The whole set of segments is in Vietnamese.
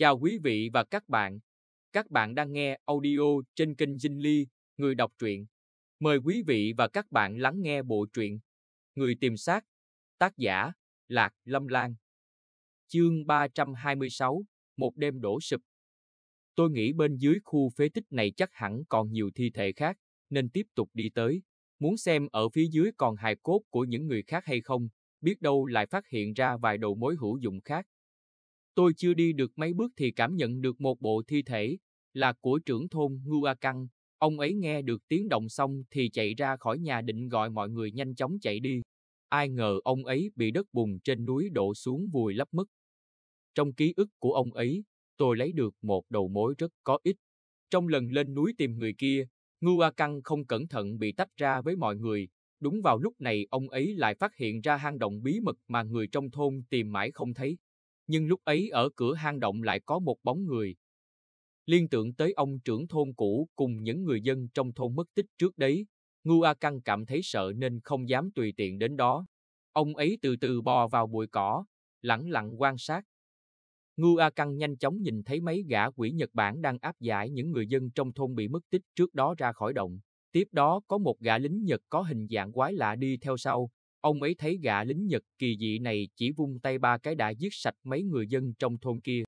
Chào quý vị và các bạn. Các bạn đang nghe audio trên kênh Dinh Ly, người đọc truyện. Mời quý vị và các bạn lắng nghe bộ truyện Người tìm xác, tác giả Lạc Lâm Lan. Chương 326, một đêm đổ sụp. Tôi nghĩ bên dưới khu phế tích này chắc hẳn còn nhiều thi thể khác, nên tiếp tục đi tới, muốn xem ở phía dưới còn hài cốt của những người khác hay không, biết đâu lại phát hiện ra vài đầu mối hữu dụng khác. Tôi chưa đi được mấy bước thì cảm nhận được một bộ thi thể, là của trưởng thôn Ngua A Căng. Ông ấy nghe được tiếng động xong thì chạy ra khỏi nhà định gọi mọi người nhanh chóng chạy đi. Ai ngờ ông ấy bị đất bùn trên núi đổ xuống vùi lấp mất. Trong ký ức của ông ấy, tôi lấy được một đầu mối rất có ích. Trong lần lên núi tìm người kia, Ngua A Căng không cẩn thận bị tách ra với mọi người. Đúng vào lúc này ông ấy lại phát hiện ra hang động bí mật mà người trong thôn tìm mãi không thấy nhưng lúc ấy ở cửa hang động lại có một bóng người. Liên tưởng tới ông trưởng thôn cũ cùng những người dân trong thôn mất tích trước đấy, Ngưu A Căng cảm thấy sợ nên không dám tùy tiện đến đó. Ông ấy từ từ bò vào bụi cỏ, lặng lặng quan sát. Ngưu A Căng nhanh chóng nhìn thấy mấy gã quỷ Nhật Bản đang áp giải những người dân trong thôn bị mất tích trước đó ra khỏi động. Tiếp đó có một gã lính Nhật có hình dạng quái lạ đi theo sau, Ông ấy thấy gã lính Nhật kỳ dị này chỉ vung tay ba cái đã giết sạch mấy người dân trong thôn kia.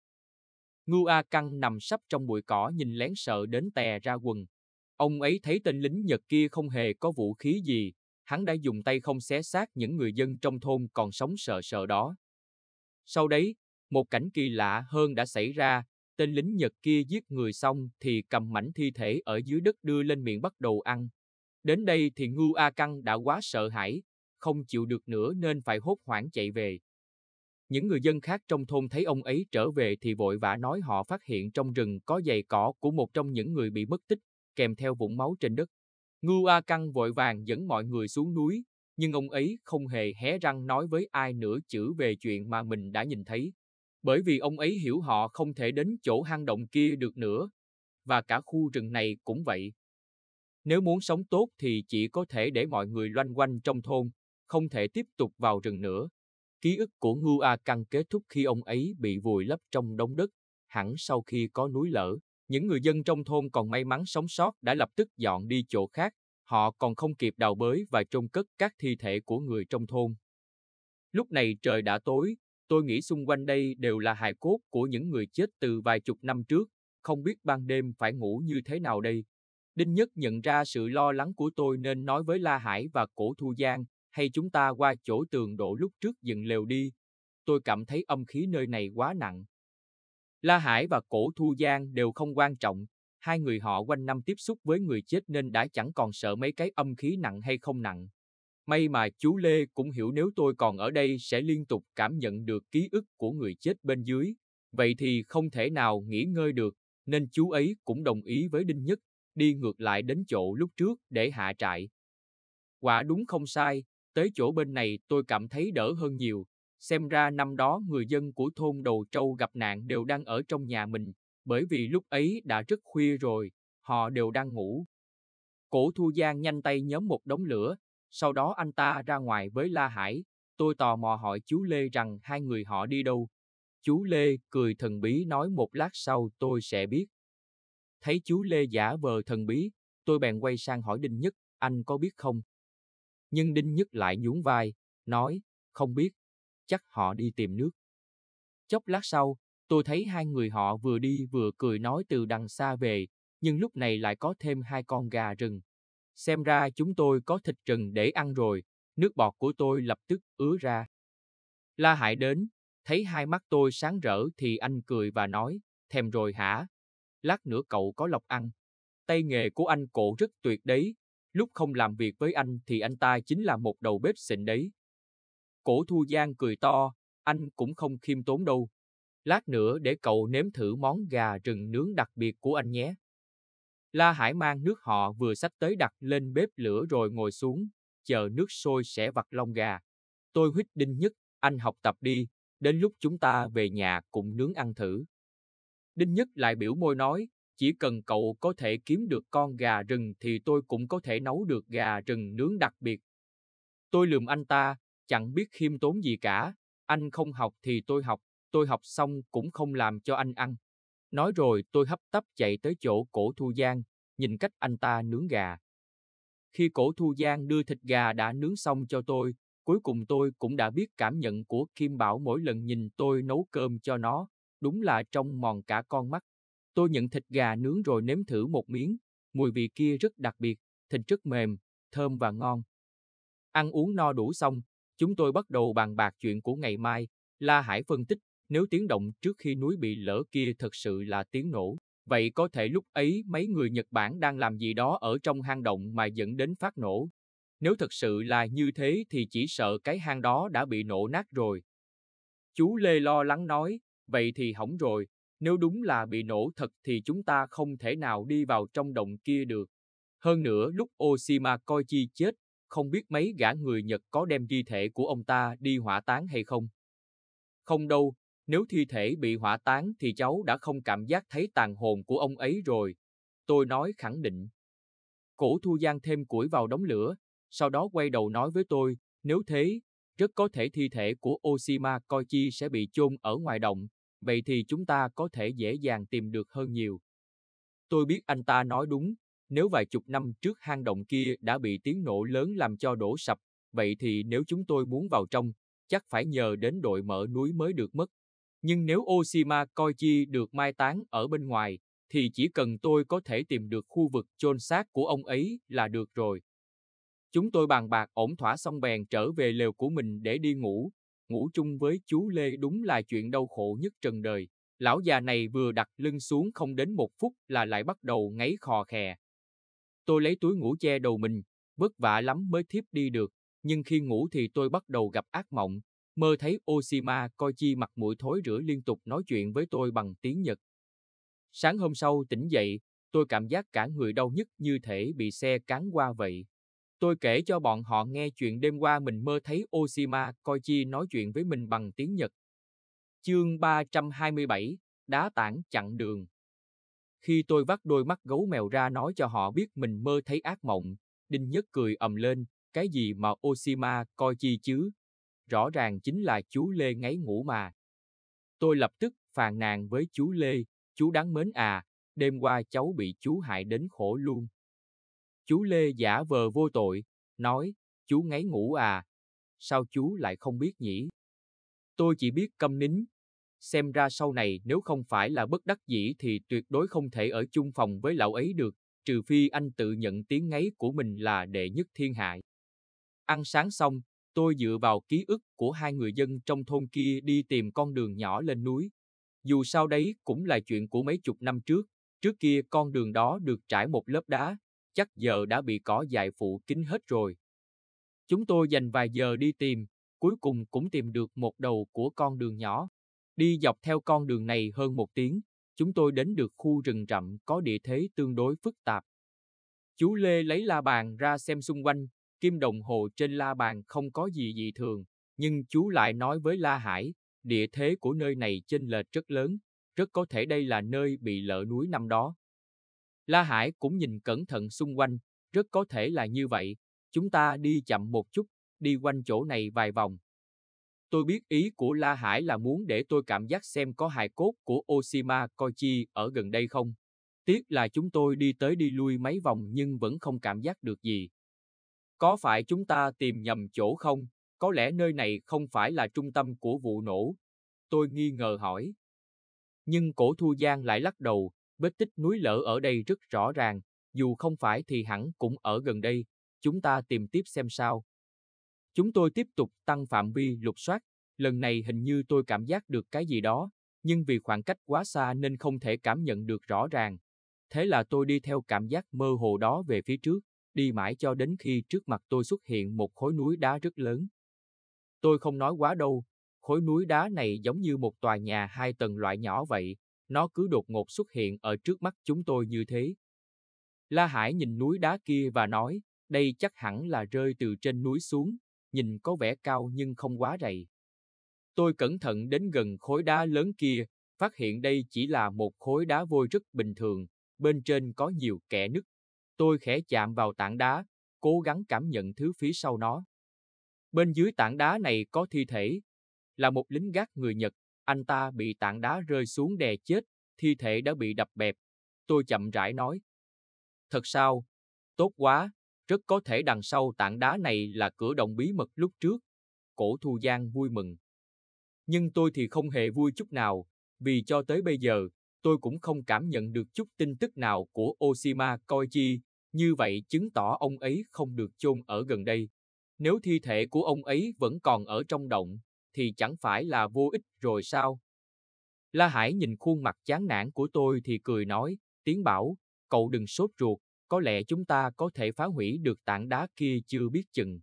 Ngưu A Căng nằm sắp trong bụi cỏ nhìn lén sợ đến tè ra quần. Ông ấy thấy tên lính Nhật kia không hề có vũ khí gì, hắn đã dùng tay không xé xác những người dân trong thôn còn sống sợ sợ đó. Sau đấy, một cảnh kỳ lạ hơn đã xảy ra, tên lính Nhật kia giết người xong thì cầm mảnh thi thể ở dưới đất đưa lên miệng bắt đầu ăn. Đến đây thì Ngưu A Căng đã quá sợ hãi, không chịu được nữa nên phải hốt hoảng chạy về. Những người dân khác trong thôn thấy ông ấy trở về thì vội vã nói họ phát hiện trong rừng có giày cỏ của một trong những người bị mất tích, kèm theo vũng máu trên đất. Ngưu A Căng vội vàng dẫn mọi người xuống núi, nhưng ông ấy không hề hé răng nói với ai nửa chữ về chuyện mà mình đã nhìn thấy. Bởi vì ông ấy hiểu họ không thể đến chỗ hang động kia được nữa, và cả khu rừng này cũng vậy. Nếu muốn sống tốt thì chỉ có thể để mọi người loanh quanh trong thôn, không thể tiếp tục vào rừng nữa. Ký ức của Ngưu A Căng kết thúc khi ông ấy bị vùi lấp trong đống đất, hẳn sau khi có núi lở. Những người dân trong thôn còn may mắn sống sót đã lập tức dọn đi chỗ khác, họ còn không kịp đào bới và chôn cất các thi thể của người trong thôn. Lúc này trời đã tối, tôi nghĩ xung quanh đây đều là hài cốt của những người chết từ vài chục năm trước, không biết ban đêm phải ngủ như thế nào đây. Đinh Nhất nhận ra sự lo lắng của tôi nên nói với La Hải và Cổ Thu Giang, hay chúng ta qua chỗ tường đổ lúc trước dựng lều đi. Tôi cảm thấy âm khí nơi này quá nặng. La Hải và Cổ Thu Giang đều không quan trọng, hai người họ quanh năm tiếp xúc với người chết nên đã chẳng còn sợ mấy cái âm khí nặng hay không nặng. May mà chú Lê cũng hiểu nếu tôi còn ở đây sẽ liên tục cảm nhận được ký ức của người chết bên dưới, vậy thì không thể nào nghỉ ngơi được, nên chú ấy cũng đồng ý với Đinh Nhất, đi ngược lại đến chỗ lúc trước để hạ trại. Quả đúng không sai, Tới chỗ bên này tôi cảm thấy đỡ hơn nhiều, xem ra năm đó người dân của thôn Đầu Trâu gặp nạn đều đang ở trong nhà mình, bởi vì lúc ấy đã rất khuya rồi, họ đều đang ngủ. Cổ Thu Giang nhanh tay nhóm một đống lửa, sau đó anh ta ra ngoài với La Hải, tôi tò mò hỏi chú Lê rằng hai người họ đi đâu. Chú Lê cười thần bí nói một lát sau tôi sẽ biết. Thấy chú Lê giả vờ thần bí, tôi bèn quay sang hỏi Đinh Nhất, anh có biết không, nhưng Đinh Nhất lại nhún vai, nói, không biết, chắc họ đi tìm nước. Chốc lát sau, tôi thấy hai người họ vừa đi vừa cười nói từ đằng xa về, nhưng lúc này lại có thêm hai con gà rừng. Xem ra chúng tôi có thịt rừng để ăn rồi, nước bọt của tôi lập tức ứa ra. La hại đến, thấy hai mắt tôi sáng rỡ thì anh cười và nói, thèm rồi hả? Lát nữa cậu có lọc ăn. Tay nghề của anh cổ rất tuyệt đấy, lúc không làm việc với anh thì anh ta chính là một đầu bếp xịn đấy. Cổ Thu Giang cười to, anh cũng không khiêm tốn đâu. Lát nữa để cậu nếm thử món gà rừng nướng đặc biệt của anh nhé. La Hải mang nước họ vừa sách tới đặt lên bếp lửa rồi ngồi xuống, chờ nước sôi sẽ vặt lông gà. Tôi huyết đinh nhất, anh học tập đi, đến lúc chúng ta về nhà cũng nướng ăn thử. Đinh nhất lại biểu môi nói, chỉ cần cậu có thể kiếm được con gà rừng thì tôi cũng có thể nấu được gà rừng nướng đặc biệt. Tôi lườm anh ta, chẳng biết khiêm tốn gì cả, anh không học thì tôi học, tôi học xong cũng không làm cho anh ăn. Nói rồi tôi hấp tấp chạy tới chỗ cổ Thu Giang, nhìn cách anh ta nướng gà. Khi cổ Thu Giang đưa thịt gà đã nướng xong cho tôi, cuối cùng tôi cũng đã biết cảm nhận của Kim Bảo mỗi lần nhìn tôi nấu cơm cho nó, đúng là trong mòn cả con mắt. Tôi nhận thịt gà nướng rồi nếm thử một miếng, mùi vị kia rất đặc biệt, thịt rất mềm, thơm và ngon. Ăn uống no đủ xong, chúng tôi bắt đầu bàn bạc chuyện của ngày mai. La Hải phân tích, nếu tiếng động trước khi núi bị lở kia thật sự là tiếng nổ, vậy có thể lúc ấy mấy người Nhật Bản đang làm gì đó ở trong hang động mà dẫn đến phát nổ. Nếu thật sự là như thế thì chỉ sợ cái hang đó đã bị nổ nát rồi. Chú Lê lo lắng nói, vậy thì hỏng rồi, nếu đúng là bị nổ thật thì chúng ta không thể nào đi vào trong động kia được. Hơn nữa lúc Oshima Koichi chết, không biết mấy gã người Nhật có đem thi thể của ông ta đi hỏa táng hay không. Không đâu, nếu thi thể bị hỏa táng thì cháu đã không cảm giác thấy tàn hồn của ông ấy rồi. Tôi nói khẳng định. Cổ Thu Giang thêm củi vào đống lửa, sau đó quay đầu nói với tôi, nếu thế, rất có thể thi thể của Oshima Koichi sẽ bị chôn ở ngoài động, vậy thì chúng ta có thể dễ dàng tìm được hơn nhiều. Tôi biết anh ta nói đúng, nếu vài chục năm trước hang động kia đã bị tiếng nổ lớn làm cho đổ sập, vậy thì nếu chúng tôi muốn vào trong, chắc phải nhờ đến đội mở núi mới được mất. Nhưng nếu Oshima coi được mai táng ở bên ngoài, thì chỉ cần tôi có thể tìm được khu vực chôn xác của ông ấy là được rồi. Chúng tôi bàn bạc ổn thỏa xong bèn trở về lều của mình để đi ngủ, ngủ chung với chú Lê đúng là chuyện đau khổ nhất trần đời. Lão già này vừa đặt lưng xuống không đến một phút là lại bắt đầu ngáy khò khè. Tôi lấy túi ngủ che đầu mình, vất vả lắm mới thiếp đi được, nhưng khi ngủ thì tôi bắt đầu gặp ác mộng, mơ thấy Oshima coi chi mặt mũi thối rửa liên tục nói chuyện với tôi bằng tiếng Nhật. Sáng hôm sau tỉnh dậy, tôi cảm giác cả người đau nhức như thể bị xe cán qua vậy. Tôi kể cho bọn họ nghe chuyện đêm qua mình mơ thấy Oshima Koichi nói chuyện với mình bằng tiếng Nhật. Chương 327, đá tảng chặn đường. Khi tôi vắt đôi mắt gấu mèo ra nói cho họ biết mình mơ thấy ác mộng, Đinh Nhất cười ầm lên, cái gì mà Oshima Koichi chứ? Rõ ràng chính là chú Lê ngáy ngủ mà. Tôi lập tức phàn nàn với chú Lê, chú đáng mến à, đêm qua cháu bị chú hại đến khổ luôn. Chú Lê giả vờ vô tội, nói, chú ngáy ngủ à, sao chú lại không biết nhỉ? Tôi chỉ biết câm nín. Xem ra sau này nếu không phải là bất đắc dĩ thì tuyệt đối không thể ở chung phòng với lão ấy được, trừ phi anh tự nhận tiếng ngáy của mình là đệ nhất thiên hại Ăn sáng xong, tôi dựa vào ký ức của hai người dân trong thôn kia đi tìm con đường nhỏ lên núi. Dù sao đấy cũng là chuyện của mấy chục năm trước, trước kia con đường đó được trải một lớp đá, chắc giờ đã bị cỏ dại phụ kín hết rồi. Chúng tôi dành vài giờ đi tìm, cuối cùng cũng tìm được một đầu của con đường nhỏ. Đi dọc theo con đường này hơn một tiếng, chúng tôi đến được khu rừng rậm có địa thế tương đối phức tạp. Chú Lê lấy la bàn ra xem xung quanh, kim đồng hồ trên la bàn không có gì dị thường, nhưng chú lại nói với La Hải, địa thế của nơi này chênh lệch rất lớn, rất có thể đây là nơi bị lở núi năm đó. La Hải cũng nhìn cẩn thận xung quanh, rất có thể là như vậy, chúng ta đi chậm một chút, đi quanh chỗ này vài vòng. Tôi biết ý của La Hải là muốn để tôi cảm giác xem có hài cốt của Oshima Koichi ở gần đây không. Tiếc là chúng tôi đi tới đi lui mấy vòng nhưng vẫn không cảm giác được gì. Có phải chúng ta tìm nhầm chỗ không? Có lẽ nơi này không phải là trung tâm của vụ nổ. Tôi nghi ngờ hỏi. Nhưng cổ thu giang lại lắc đầu, Vết tích núi lở ở đây rất rõ ràng, dù không phải thì hẳn cũng ở gần đây, chúng ta tìm tiếp xem sao. Chúng tôi tiếp tục tăng phạm vi lục soát, lần này hình như tôi cảm giác được cái gì đó, nhưng vì khoảng cách quá xa nên không thể cảm nhận được rõ ràng. Thế là tôi đi theo cảm giác mơ hồ đó về phía trước, đi mãi cho đến khi trước mặt tôi xuất hiện một khối núi đá rất lớn. Tôi không nói quá đâu, khối núi đá này giống như một tòa nhà hai tầng loại nhỏ vậy, nó cứ đột ngột xuất hiện ở trước mắt chúng tôi như thế. La Hải nhìn núi đá kia và nói, đây chắc hẳn là rơi từ trên núi xuống, nhìn có vẻ cao nhưng không quá dày. Tôi cẩn thận đến gần khối đá lớn kia, phát hiện đây chỉ là một khối đá vôi rất bình thường, bên trên có nhiều kẽ nứt. Tôi khẽ chạm vào tảng đá, cố gắng cảm nhận thứ phía sau nó. Bên dưới tảng đá này có thi thể, là một lính gác người Nhật anh ta bị tảng đá rơi xuống đè chết, thi thể đã bị đập bẹp. Tôi chậm rãi nói. Thật sao? Tốt quá, rất có thể đằng sau tảng đá này là cửa động bí mật lúc trước. Cổ Thu Giang vui mừng. Nhưng tôi thì không hề vui chút nào, vì cho tới bây giờ, tôi cũng không cảm nhận được chút tin tức nào của Oshima Koichi, như vậy chứng tỏ ông ấy không được chôn ở gần đây. Nếu thi thể của ông ấy vẫn còn ở trong động, thì chẳng phải là vô ích rồi sao? La Hải nhìn khuôn mặt chán nản của tôi thì cười nói, Tiến Bảo, cậu đừng sốt ruột, có lẽ chúng ta có thể phá hủy được tảng đá kia chưa biết chừng.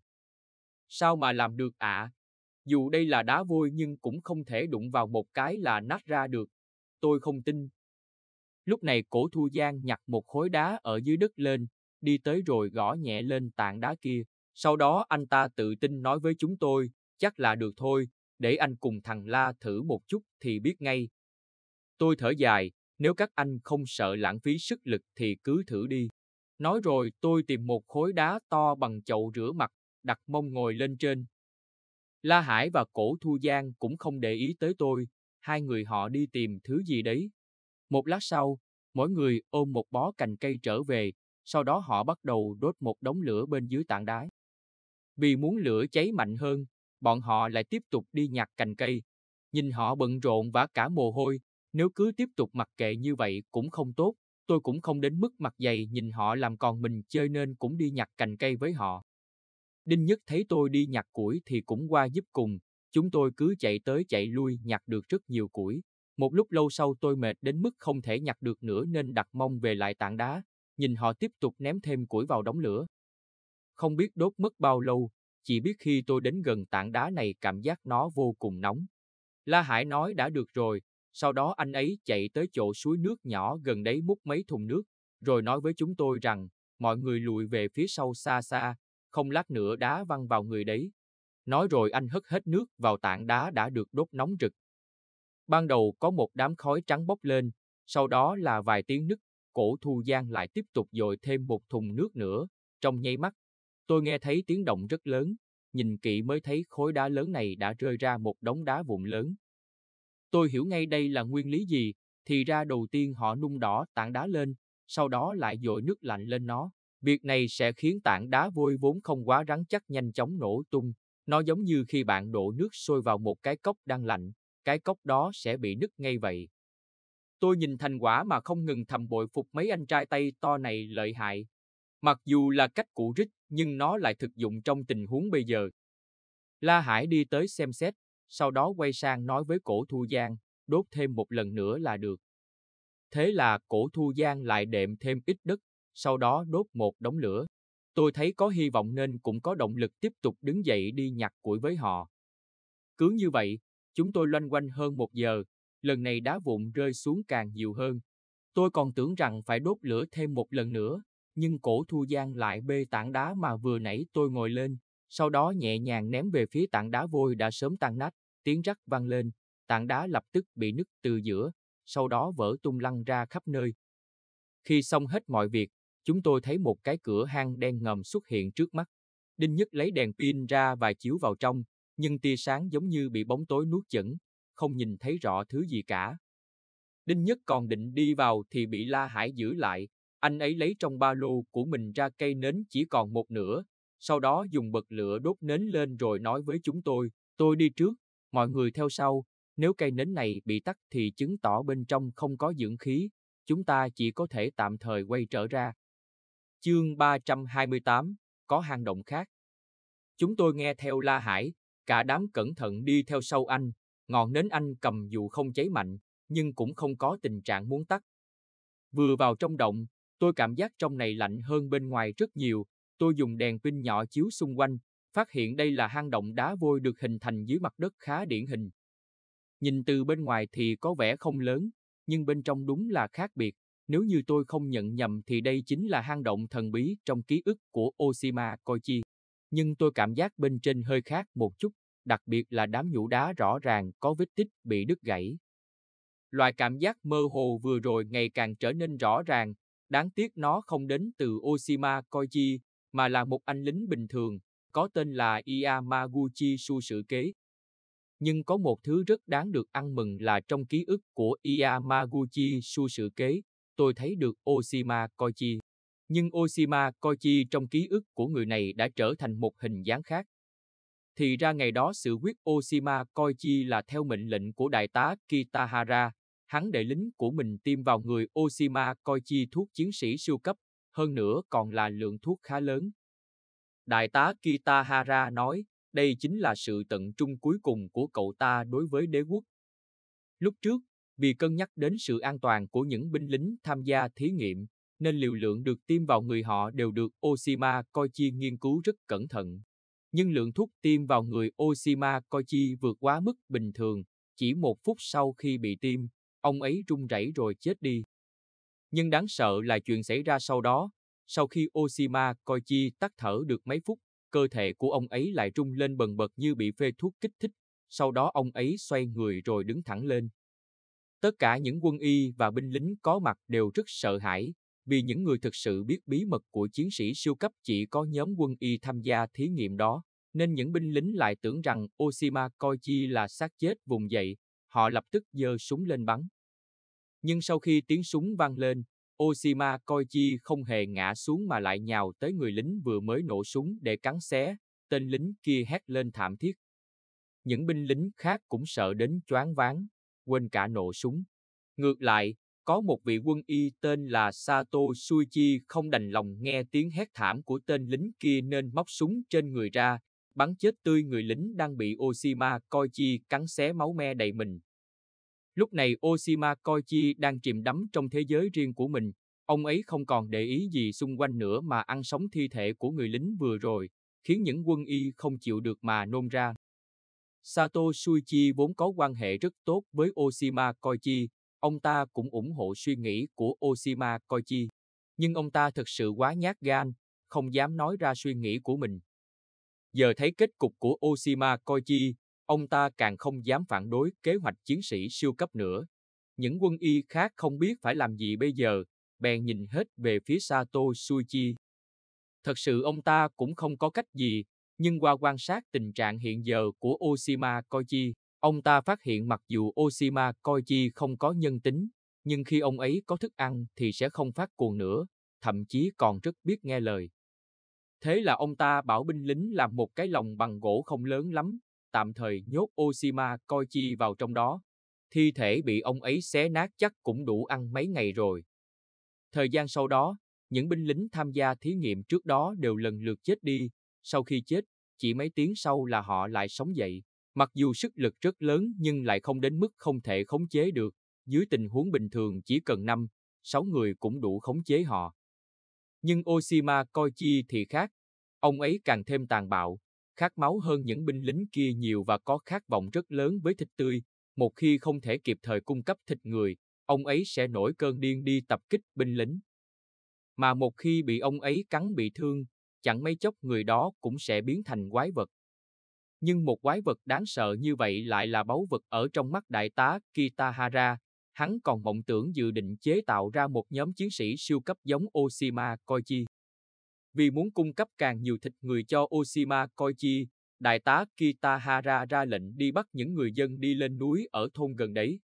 Sao mà làm được ạ? À? Dù đây là đá vôi nhưng cũng không thể đụng vào một cái là nát ra được. Tôi không tin. Lúc này cổ thu Giang nhặt một khối đá ở dưới đất lên, đi tới rồi gõ nhẹ lên tảng đá kia. Sau đó anh ta tự tin nói với chúng tôi, chắc là được thôi, để anh cùng thằng La thử một chút thì biết ngay. Tôi thở dài, nếu các anh không sợ lãng phí sức lực thì cứ thử đi. Nói rồi tôi tìm một khối đá to bằng chậu rửa mặt, đặt mông ngồi lên trên. La Hải và Cổ Thu Giang cũng không để ý tới tôi, hai người họ đi tìm thứ gì đấy. Một lát sau, mỗi người ôm một bó cành cây trở về, sau đó họ bắt đầu đốt một đống lửa bên dưới tảng đá. Vì muốn lửa cháy mạnh hơn, bọn họ lại tiếp tục đi nhặt cành cây. Nhìn họ bận rộn và cả mồ hôi, nếu cứ tiếp tục mặc kệ như vậy cũng không tốt, tôi cũng không đến mức mặt dày nhìn họ làm còn mình chơi nên cũng đi nhặt cành cây với họ. Đinh Nhất thấy tôi đi nhặt củi thì cũng qua giúp cùng, chúng tôi cứ chạy tới chạy lui nhặt được rất nhiều củi. Một lúc lâu sau tôi mệt đến mức không thể nhặt được nữa nên đặt mông về lại tảng đá, nhìn họ tiếp tục ném thêm củi vào đống lửa. Không biết đốt mất bao lâu, chỉ biết khi tôi đến gần tảng đá này cảm giác nó vô cùng nóng. La Hải nói đã được rồi, sau đó anh ấy chạy tới chỗ suối nước nhỏ gần đấy múc mấy thùng nước, rồi nói với chúng tôi rằng, mọi người lùi về phía sau xa xa, không lát nữa đá văng vào người đấy. Nói rồi anh hất hết nước vào tảng đá đã được đốt nóng rực. Ban đầu có một đám khói trắng bốc lên, sau đó là vài tiếng nứt, cổ thu giang lại tiếp tục dội thêm một thùng nước nữa, trong nháy mắt Tôi nghe thấy tiếng động rất lớn, nhìn kỹ mới thấy khối đá lớn này đã rơi ra một đống đá vụn lớn. Tôi hiểu ngay đây là nguyên lý gì, thì ra đầu tiên họ nung đỏ tảng đá lên, sau đó lại dội nước lạnh lên nó. Việc này sẽ khiến tảng đá vôi vốn không quá rắn chắc nhanh chóng nổ tung. Nó giống như khi bạn đổ nước sôi vào một cái cốc đang lạnh, cái cốc đó sẽ bị nứt ngay vậy. Tôi nhìn thành quả mà không ngừng thầm bội phục mấy anh trai tay to này lợi hại, Mặc dù là cách cũ rích, nhưng nó lại thực dụng trong tình huống bây giờ. La Hải đi tới xem xét, sau đó quay sang nói với cổ Thu Giang, đốt thêm một lần nữa là được. Thế là cổ Thu Giang lại đệm thêm ít đất, sau đó đốt một đống lửa. Tôi thấy có hy vọng nên cũng có động lực tiếp tục đứng dậy đi nhặt củi với họ. Cứ như vậy, chúng tôi loanh quanh hơn một giờ, lần này đá vụn rơi xuống càng nhiều hơn. Tôi còn tưởng rằng phải đốt lửa thêm một lần nữa, nhưng cổ Thu Giang lại bê tảng đá mà vừa nãy tôi ngồi lên, sau đó nhẹ nhàng ném về phía tảng đá vôi đã sớm tan nát, tiếng rắc vang lên, tảng đá lập tức bị nứt từ giữa, sau đó vỡ tung lăn ra khắp nơi. Khi xong hết mọi việc, chúng tôi thấy một cái cửa hang đen ngầm xuất hiện trước mắt. Đinh Nhất lấy đèn pin ra và chiếu vào trong, nhưng tia sáng giống như bị bóng tối nuốt chửng, không nhìn thấy rõ thứ gì cả. Đinh Nhất còn định đi vào thì bị La Hải giữ lại, anh ấy lấy trong ba lô của mình ra cây nến chỉ còn một nửa, sau đó dùng bật lửa đốt nến lên rồi nói với chúng tôi, tôi đi trước, mọi người theo sau, nếu cây nến này bị tắt thì chứng tỏ bên trong không có dưỡng khí, chúng ta chỉ có thể tạm thời quay trở ra. Chương 328, có hang động khác. Chúng tôi nghe theo La Hải, cả đám cẩn thận đi theo sau anh, ngọn nến anh cầm dù không cháy mạnh, nhưng cũng không có tình trạng muốn tắt. Vừa vào trong động, Tôi cảm giác trong này lạnh hơn bên ngoài rất nhiều, tôi dùng đèn pin nhỏ chiếu xung quanh, phát hiện đây là hang động đá vôi được hình thành dưới mặt đất khá điển hình. Nhìn từ bên ngoài thì có vẻ không lớn, nhưng bên trong đúng là khác biệt. Nếu như tôi không nhận nhầm thì đây chính là hang động thần bí trong ký ức của Oshima Koichi. Nhưng tôi cảm giác bên trên hơi khác một chút, đặc biệt là đám nhũ đá rõ ràng có vết tích bị đứt gãy. Loại cảm giác mơ hồ vừa rồi ngày càng trở nên rõ ràng, Đáng tiếc nó không đến từ Oshima Koji, mà là một anh lính bình thường, có tên là Yamaguchi Su sự Nhưng có một thứ rất đáng được ăn mừng là trong ký ức của Yamaguchi Su sự tôi thấy được Oshima Koji. Nhưng Oshima Koji trong ký ức của người này đã trở thành một hình dáng khác. Thì ra ngày đó sự quyết Oshima Koichi là theo mệnh lệnh của đại tá Kitahara, hắn để lính của mình tiêm vào người Oshima Koichi thuốc chiến sĩ siêu cấp, hơn nữa còn là lượng thuốc khá lớn. Đại tá Kitahara nói, đây chính là sự tận trung cuối cùng của cậu ta đối với đế quốc. Lúc trước, vì cân nhắc đến sự an toàn của những binh lính tham gia thí nghiệm, nên liều lượng được tiêm vào người họ đều được Oshima Koichi nghiên cứu rất cẩn thận. Nhưng lượng thuốc tiêm vào người Oshima Koichi vượt quá mức bình thường, chỉ một phút sau khi bị tiêm, ông ấy run rẩy rồi chết đi. Nhưng đáng sợ là chuyện xảy ra sau đó, sau khi Oshima Koichi tắt thở được mấy phút, cơ thể của ông ấy lại rung lên bần bật như bị phê thuốc kích thích, sau đó ông ấy xoay người rồi đứng thẳng lên. Tất cả những quân y và binh lính có mặt đều rất sợ hãi, vì những người thực sự biết bí mật của chiến sĩ siêu cấp chỉ có nhóm quân y tham gia thí nghiệm đó, nên những binh lính lại tưởng rằng Oshima Koichi là xác chết vùng dậy, họ lập tức giơ súng lên bắn. Nhưng sau khi tiếng súng vang lên, Oshima Koichi không hề ngã xuống mà lại nhào tới người lính vừa mới nổ súng để cắn xé, tên lính kia hét lên thảm thiết. Những binh lính khác cũng sợ đến choáng váng, quên cả nổ súng. Ngược lại, có một vị quân y tên là Sato Suichi không đành lòng nghe tiếng hét thảm của tên lính kia nên móc súng trên người ra, bắn chết tươi người lính đang bị Oshima Koichi cắn xé máu me đầy mình. Lúc này Oshima Koichi đang chìm đắm trong thế giới riêng của mình, ông ấy không còn để ý gì xung quanh nữa mà ăn sống thi thể của người lính vừa rồi, khiến những quân y không chịu được mà nôn ra. Sato Suichi vốn có quan hệ rất tốt với Oshima Koichi, ông ta cũng ủng hộ suy nghĩ của Oshima Koichi. Nhưng ông ta thật sự quá nhát gan, không dám nói ra suy nghĩ của mình. Giờ thấy kết cục của Oshima Koichi, ông ta càng không dám phản đối kế hoạch chiến sĩ siêu cấp nữa. Những quân y khác không biết phải làm gì bây giờ, bèn nhìn hết về phía Sato Suichi. Thật sự ông ta cũng không có cách gì, nhưng qua quan sát tình trạng hiện giờ của Oshima Koichi, ông ta phát hiện mặc dù Oshima Koichi không có nhân tính, nhưng khi ông ấy có thức ăn thì sẽ không phát cuồng nữa, thậm chí còn rất biết nghe lời. Thế là ông ta bảo binh lính làm một cái lồng bằng gỗ không lớn lắm, tạm thời nhốt Oshima Koichi vào trong đó. Thi thể bị ông ấy xé nát chắc cũng đủ ăn mấy ngày rồi. Thời gian sau đó, những binh lính tham gia thí nghiệm trước đó đều lần lượt chết đi. Sau khi chết, chỉ mấy tiếng sau là họ lại sống dậy. Mặc dù sức lực rất lớn nhưng lại không đến mức không thể khống chế được. Dưới tình huống bình thường chỉ cần 5, 6 người cũng đủ khống chế họ. Nhưng Oshima Koichi thì khác. Ông ấy càng thêm tàn bạo, khát máu hơn những binh lính kia nhiều và có khát vọng rất lớn với thịt tươi. Một khi không thể kịp thời cung cấp thịt người, ông ấy sẽ nổi cơn điên đi tập kích binh lính. Mà một khi bị ông ấy cắn bị thương, chẳng mấy chốc người đó cũng sẽ biến thành quái vật. Nhưng một quái vật đáng sợ như vậy lại là báu vật ở trong mắt đại tá Kitahara, hắn còn mộng tưởng dự định chế tạo ra một nhóm chiến sĩ siêu cấp giống Oshima Koichi. Vì muốn cung cấp càng nhiều thịt người cho Oshima Koichi, đại tá Kitahara ra lệnh đi bắt những người dân đi lên núi ở thôn gần đấy.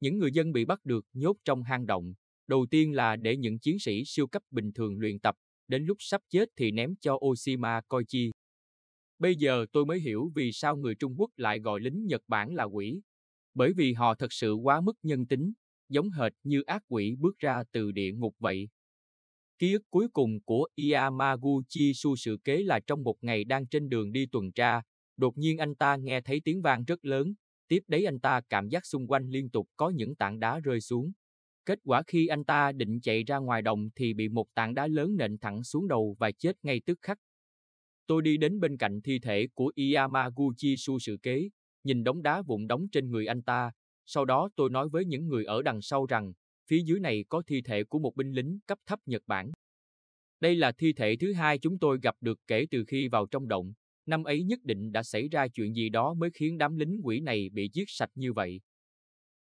Những người dân bị bắt được nhốt trong hang động, đầu tiên là để những chiến sĩ siêu cấp bình thường luyện tập, đến lúc sắp chết thì ném cho Oshima Koichi. Bây giờ tôi mới hiểu vì sao người Trung Quốc lại gọi lính Nhật Bản là quỷ, bởi vì họ thật sự quá mức nhân tính, giống hệt như ác quỷ bước ra từ địa ngục vậy. Ký ức cuối cùng của Yamaguchi su sự kế là trong một ngày đang trên đường đi tuần tra, đột nhiên anh ta nghe thấy tiếng vang rất lớn, tiếp đấy anh ta cảm giác xung quanh liên tục có những tảng đá rơi xuống. Kết quả khi anh ta định chạy ra ngoài đồng thì bị một tảng đá lớn nện thẳng xuống đầu và chết ngay tức khắc. Tôi đi đến bên cạnh thi thể của Yamaguchi su sự kế, nhìn đống đá vụn đóng trên người anh ta. Sau đó tôi nói với những người ở đằng sau rằng, phía dưới này có thi thể của một binh lính cấp thấp Nhật Bản. Đây là thi thể thứ hai chúng tôi gặp được kể từ khi vào trong động. Năm ấy nhất định đã xảy ra chuyện gì đó mới khiến đám lính quỷ này bị giết sạch như vậy.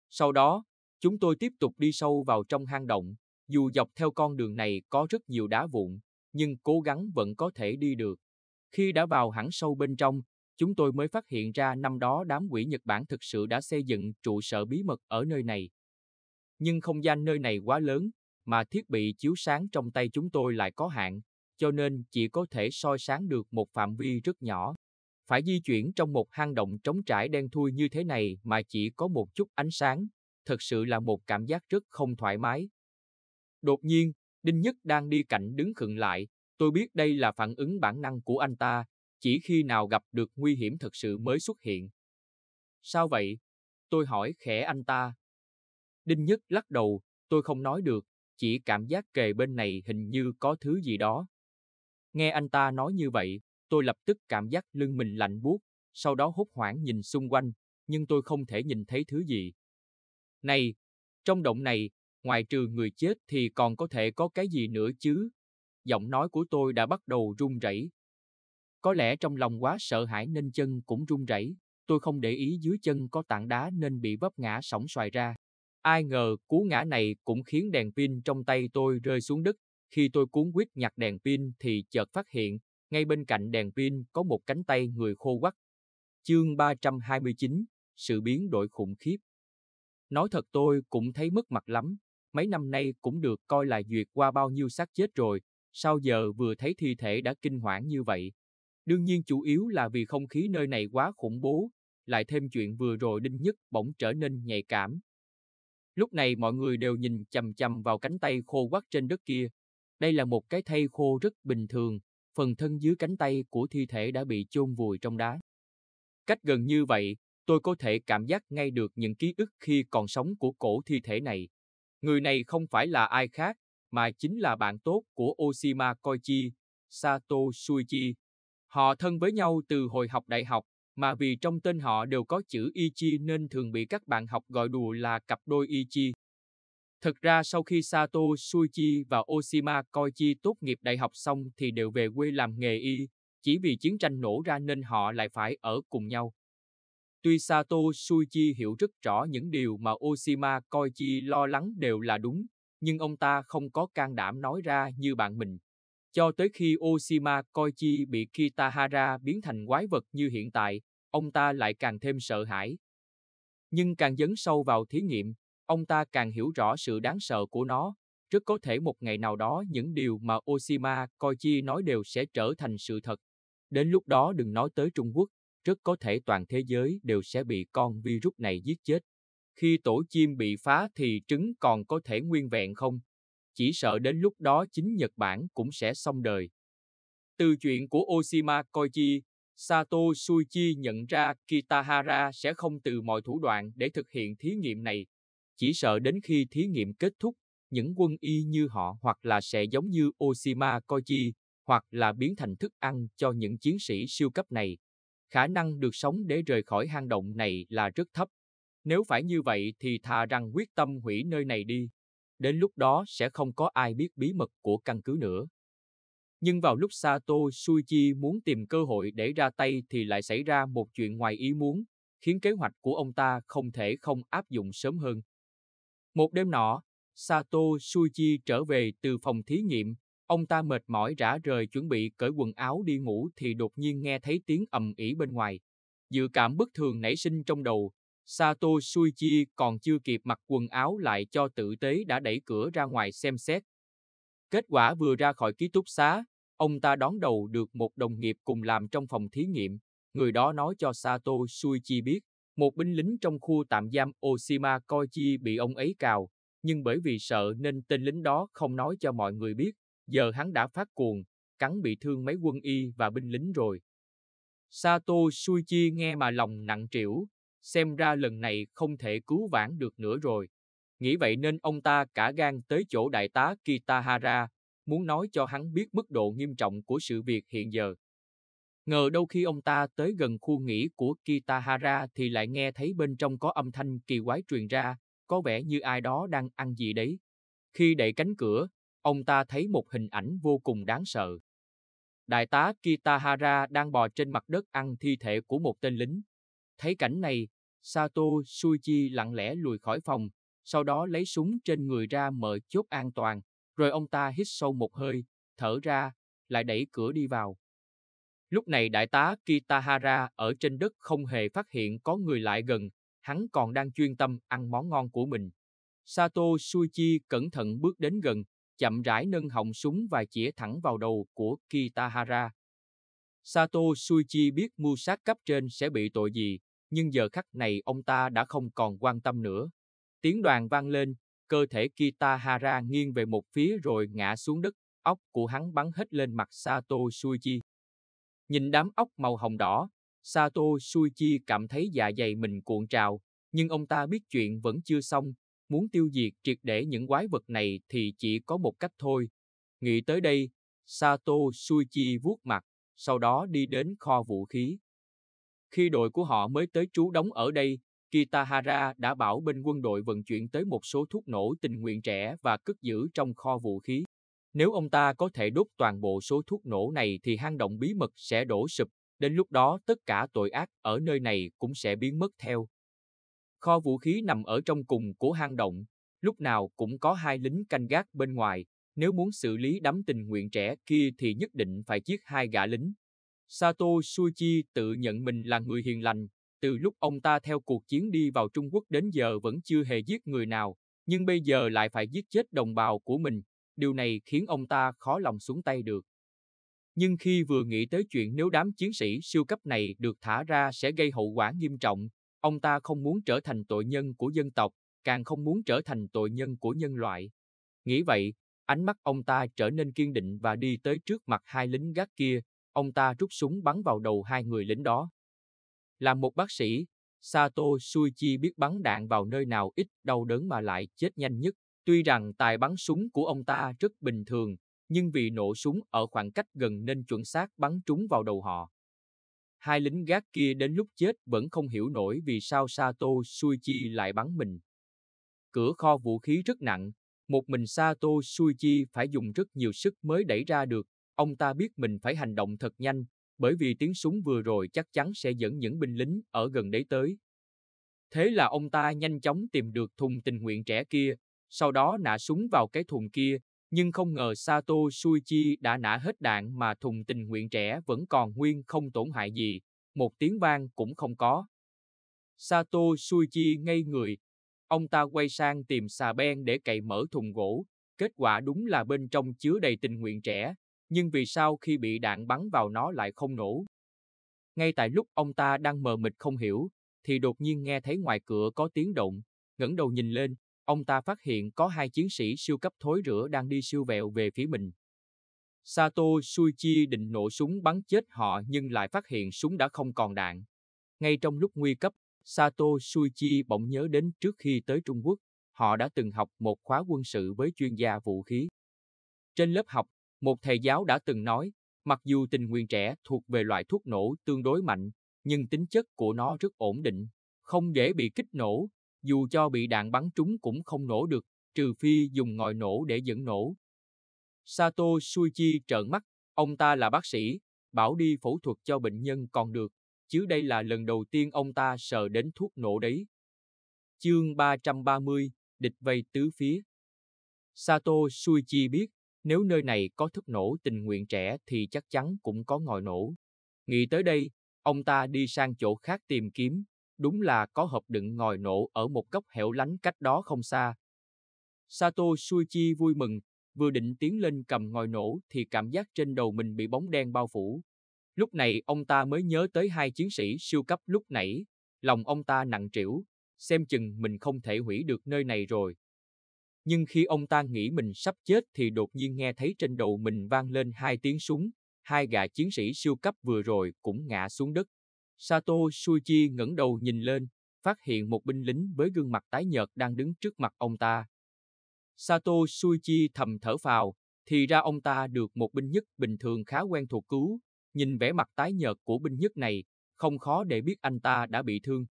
Sau đó, chúng tôi tiếp tục đi sâu vào trong hang động. Dù dọc theo con đường này có rất nhiều đá vụn, nhưng cố gắng vẫn có thể đi được. Khi đã vào hẳn sâu bên trong, chúng tôi mới phát hiện ra năm đó đám quỷ Nhật Bản thực sự đã xây dựng trụ sở bí mật ở nơi này. Nhưng không gian nơi này quá lớn, mà thiết bị chiếu sáng trong tay chúng tôi lại có hạn, cho nên chỉ có thể soi sáng được một phạm vi rất nhỏ. Phải di chuyển trong một hang động trống trải đen thui như thế này mà chỉ có một chút ánh sáng, thật sự là một cảm giác rất không thoải mái. Đột nhiên, Đinh Nhất đang đi cạnh đứng khựng lại, tôi biết đây là phản ứng bản năng của anh ta, chỉ khi nào gặp được nguy hiểm thật sự mới xuất hiện. Sao vậy? Tôi hỏi khẽ anh ta. Đinh Nhất lắc đầu, tôi không nói được, chỉ cảm giác kề bên này hình như có thứ gì đó. Nghe anh ta nói như vậy, tôi lập tức cảm giác lưng mình lạnh buốt, sau đó hốt hoảng nhìn xung quanh, nhưng tôi không thể nhìn thấy thứ gì. Này, trong động này, ngoài trừ người chết thì còn có thể có cái gì nữa chứ? Giọng nói của tôi đã bắt đầu run rẩy, có lẽ trong lòng quá sợ hãi nên chân cũng run rẩy, tôi không để ý dưới chân có tảng đá nên bị vấp ngã sổng xoài ra. Ai ngờ cú ngã này cũng khiến đèn pin trong tay tôi rơi xuống đất. Khi tôi cuốn quýt nhặt đèn pin thì chợt phát hiện, ngay bên cạnh đèn pin có một cánh tay người khô quắt Chương 329, sự biến đổi khủng khiếp. Nói thật tôi cũng thấy mất mặt lắm, mấy năm nay cũng được coi là duyệt qua bao nhiêu xác chết rồi, sao giờ vừa thấy thi thể đã kinh hoảng như vậy. Đương nhiên chủ yếu là vì không khí nơi này quá khủng bố, lại thêm chuyện vừa rồi Đinh Nhất bỗng trở nên nhạy cảm. Lúc này mọi người đều nhìn chầm chầm vào cánh tay khô quắt trên đất kia. Đây là một cái thây khô rất bình thường, phần thân dưới cánh tay của thi thể đã bị chôn vùi trong đá. Cách gần như vậy, tôi có thể cảm giác ngay được những ký ức khi còn sống của cổ thi thể này. Người này không phải là ai khác, mà chính là bạn tốt của Oshima Koichi, Sato Suichi, Họ thân với nhau từ hồi học đại học, mà vì trong tên họ đều có chữ Ichi nên thường bị các bạn học gọi đùa là cặp đôi Ichi. Thật ra sau khi Sato Suichi và Oshima Koichi tốt nghiệp đại học xong thì đều về quê làm nghề y, chỉ vì chiến tranh nổ ra nên họ lại phải ở cùng nhau. Tuy Sato Suichi hiểu rất rõ những điều mà Oshima Koichi lo lắng đều là đúng, nhưng ông ta không có can đảm nói ra như bạn mình. Cho tới khi Oshima Koichi bị Kitahara biến thành quái vật như hiện tại, ông ta lại càng thêm sợ hãi. Nhưng càng dấn sâu vào thí nghiệm, ông ta càng hiểu rõ sự đáng sợ của nó. Rất có thể một ngày nào đó những điều mà Oshima Koichi nói đều sẽ trở thành sự thật. Đến lúc đó đừng nói tới Trung Quốc, rất có thể toàn thế giới đều sẽ bị con virus này giết chết. Khi tổ chim bị phá thì trứng còn có thể nguyên vẹn không? chỉ sợ đến lúc đó chính Nhật Bản cũng sẽ xong đời. Từ chuyện của Oshima Koichi, Sato Suichi nhận ra Kitahara sẽ không từ mọi thủ đoạn để thực hiện thí nghiệm này. Chỉ sợ đến khi thí nghiệm kết thúc, những quân y như họ hoặc là sẽ giống như Oshima Koichi, hoặc là biến thành thức ăn cho những chiến sĩ siêu cấp này. Khả năng được sống để rời khỏi hang động này là rất thấp. Nếu phải như vậy thì thà rằng quyết tâm hủy nơi này đi đến lúc đó sẽ không có ai biết bí mật của căn cứ nữa. Nhưng vào lúc Sato Suichi muốn tìm cơ hội để ra tay thì lại xảy ra một chuyện ngoài ý muốn, khiến kế hoạch của ông ta không thể không áp dụng sớm hơn. Một đêm nọ, Sato Suichi trở về từ phòng thí nghiệm, ông ta mệt mỏi rã rời chuẩn bị cởi quần áo đi ngủ thì đột nhiên nghe thấy tiếng ầm ĩ bên ngoài. Dự cảm bất thường nảy sinh trong đầu, Sato Suichi còn chưa kịp mặc quần áo lại cho tử tế đã đẩy cửa ra ngoài xem xét. Kết quả vừa ra khỏi ký túc xá, ông ta đón đầu được một đồng nghiệp cùng làm trong phòng thí nghiệm. Người đó nói cho Sato Suichi biết, một binh lính trong khu tạm giam Oshima Koichi bị ông ấy cào, nhưng bởi vì sợ nên tên lính đó không nói cho mọi người biết, giờ hắn đã phát cuồng, cắn bị thương mấy quân y và binh lính rồi. Sato Suichi nghe mà lòng nặng trĩu, xem ra lần này không thể cứu vãn được nữa rồi. Nghĩ vậy nên ông ta cả gan tới chỗ đại tá Kitahara, muốn nói cho hắn biết mức độ nghiêm trọng của sự việc hiện giờ. Ngờ đâu khi ông ta tới gần khu nghỉ của Kitahara thì lại nghe thấy bên trong có âm thanh kỳ quái truyền ra, có vẻ như ai đó đang ăn gì đấy. Khi đẩy cánh cửa, ông ta thấy một hình ảnh vô cùng đáng sợ. Đại tá Kitahara đang bò trên mặt đất ăn thi thể của một tên lính. Thấy cảnh này, Sato Suji lặng lẽ lùi khỏi phòng, sau đó lấy súng trên người ra mở chốt an toàn, rồi ông ta hít sâu một hơi, thở ra, lại đẩy cửa đi vào. Lúc này đại tá Kitahara ở trên đất không hề phát hiện có người lại gần, hắn còn đang chuyên tâm ăn món ngon của mình. Sato Suichi cẩn thận bước đến gần, chậm rãi nâng họng súng và chĩa thẳng vào đầu của Kitahara. Sato Suichi biết mưu sát cấp trên sẽ bị tội gì, nhưng giờ khắc này ông ta đã không còn quan tâm nữa. Tiếng đoàn vang lên, cơ thể Kitahara nghiêng về một phía rồi ngã xuống đất, óc của hắn bắn hết lên mặt Sato Suichi. Nhìn đám óc màu hồng đỏ, Sato Suichi cảm thấy dạ dày mình cuộn trào, nhưng ông ta biết chuyện vẫn chưa xong, muốn tiêu diệt triệt để những quái vật này thì chỉ có một cách thôi. Nghĩ tới đây, Sato Suichi vuốt mặt, sau đó đi đến kho vũ khí. Khi đội của họ mới tới trú đóng ở đây, Kitahara đã bảo bên quân đội vận chuyển tới một số thuốc nổ tình nguyện trẻ và cất giữ trong kho vũ khí. Nếu ông ta có thể đốt toàn bộ số thuốc nổ này thì hang động bí mật sẽ đổ sụp, đến lúc đó tất cả tội ác ở nơi này cũng sẽ biến mất theo. Kho vũ khí nằm ở trong cùng của hang động, lúc nào cũng có hai lính canh gác bên ngoài, nếu muốn xử lý đám tình nguyện trẻ kia thì nhất định phải giết hai gã lính. Sato Suichi tự nhận mình là người hiền lành, từ lúc ông ta theo cuộc chiến đi vào Trung Quốc đến giờ vẫn chưa hề giết người nào, nhưng bây giờ lại phải giết chết đồng bào của mình, điều này khiến ông ta khó lòng xuống tay được. Nhưng khi vừa nghĩ tới chuyện nếu đám chiến sĩ siêu cấp này được thả ra sẽ gây hậu quả nghiêm trọng, ông ta không muốn trở thành tội nhân của dân tộc, càng không muốn trở thành tội nhân của nhân loại. Nghĩ vậy, ánh mắt ông ta trở nên kiên định và đi tới trước mặt hai lính gác kia, ông ta rút súng bắn vào đầu hai người lính đó. Là một bác sĩ, Sato Suichi biết bắn đạn vào nơi nào ít đau đớn mà lại chết nhanh nhất. Tuy rằng tài bắn súng của ông ta rất bình thường, nhưng vì nổ súng ở khoảng cách gần nên chuẩn xác bắn trúng vào đầu họ. Hai lính gác kia đến lúc chết vẫn không hiểu nổi vì sao Sato Suichi lại bắn mình. Cửa kho vũ khí rất nặng, một mình Sato Suichi phải dùng rất nhiều sức mới đẩy ra được Ông ta biết mình phải hành động thật nhanh, bởi vì tiếng súng vừa rồi chắc chắn sẽ dẫn những binh lính ở gần đấy tới. Thế là ông ta nhanh chóng tìm được thùng tình nguyện trẻ kia, sau đó nã súng vào cái thùng kia, nhưng không ngờ Sato Suichi đã nã hết đạn mà thùng tình nguyện trẻ vẫn còn nguyên không tổn hại gì, một tiếng vang cũng không có. Sato Suichi ngây người, ông ta quay sang tìm xà beng để cậy mở thùng gỗ, kết quả đúng là bên trong chứa đầy tình nguyện trẻ, nhưng vì sao khi bị đạn bắn vào nó lại không nổ? Ngay tại lúc ông ta đang mờ mịt không hiểu, thì đột nhiên nghe thấy ngoài cửa có tiếng động, ngẩng đầu nhìn lên, ông ta phát hiện có hai chiến sĩ siêu cấp thối rửa đang đi siêu vẹo về phía mình. Sato Suichi định nổ súng bắn chết họ nhưng lại phát hiện súng đã không còn đạn. Ngay trong lúc nguy cấp, Sato Suichi bỗng nhớ đến trước khi tới Trung Quốc, họ đã từng học một khóa quân sự với chuyên gia vũ khí. Trên lớp học, một thầy giáo đã từng nói, mặc dù tình nguyện trẻ thuộc về loại thuốc nổ tương đối mạnh, nhưng tính chất của nó rất ổn định, không dễ bị kích nổ, dù cho bị đạn bắn trúng cũng không nổ được, trừ phi dùng ngòi nổ để dẫn nổ. Sato Suichi trợn mắt, ông ta là bác sĩ, bảo đi phẫu thuật cho bệnh nhân còn được, chứ đây là lần đầu tiên ông ta sợ đến thuốc nổ đấy. Chương 330, địch vây tứ phía. Sato Suichi biết, nếu nơi này có thức nổ tình nguyện trẻ thì chắc chắn cũng có ngòi nổ. Nghĩ tới đây, ông ta đi sang chỗ khác tìm kiếm, đúng là có hộp đựng ngòi nổ ở một góc hẻo lánh cách đó không xa. Sato Suichi vui mừng, vừa định tiến lên cầm ngòi nổ thì cảm giác trên đầu mình bị bóng đen bao phủ. Lúc này ông ta mới nhớ tới hai chiến sĩ siêu cấp lúc nãy, lòng ông ta nặng trĩu, xem chừng mình không thể hủy được nơi này rồi nhưng khi ông ta nghĩ mình sắp chết thì đột nhiên nghe thấy trên đầu mình vang lên hai tiếng súng, hai gã chiến sĩ siêu cấp vừa rồi cũng ngã xuống đất. Sato Suichi ngẩng đầu nhìn lên, phát hiện một binh lính với gương mặt tái nhợt đang đứng trước mặt ông ta. Sato Suichi thầm thở phào, thì ra ông ta được một binh nhất bình thường khá quen thuộc cứu, nhìn vẻ mặt tái nhợt của binh nhất này, không khó để biết anh ta đã bị thương.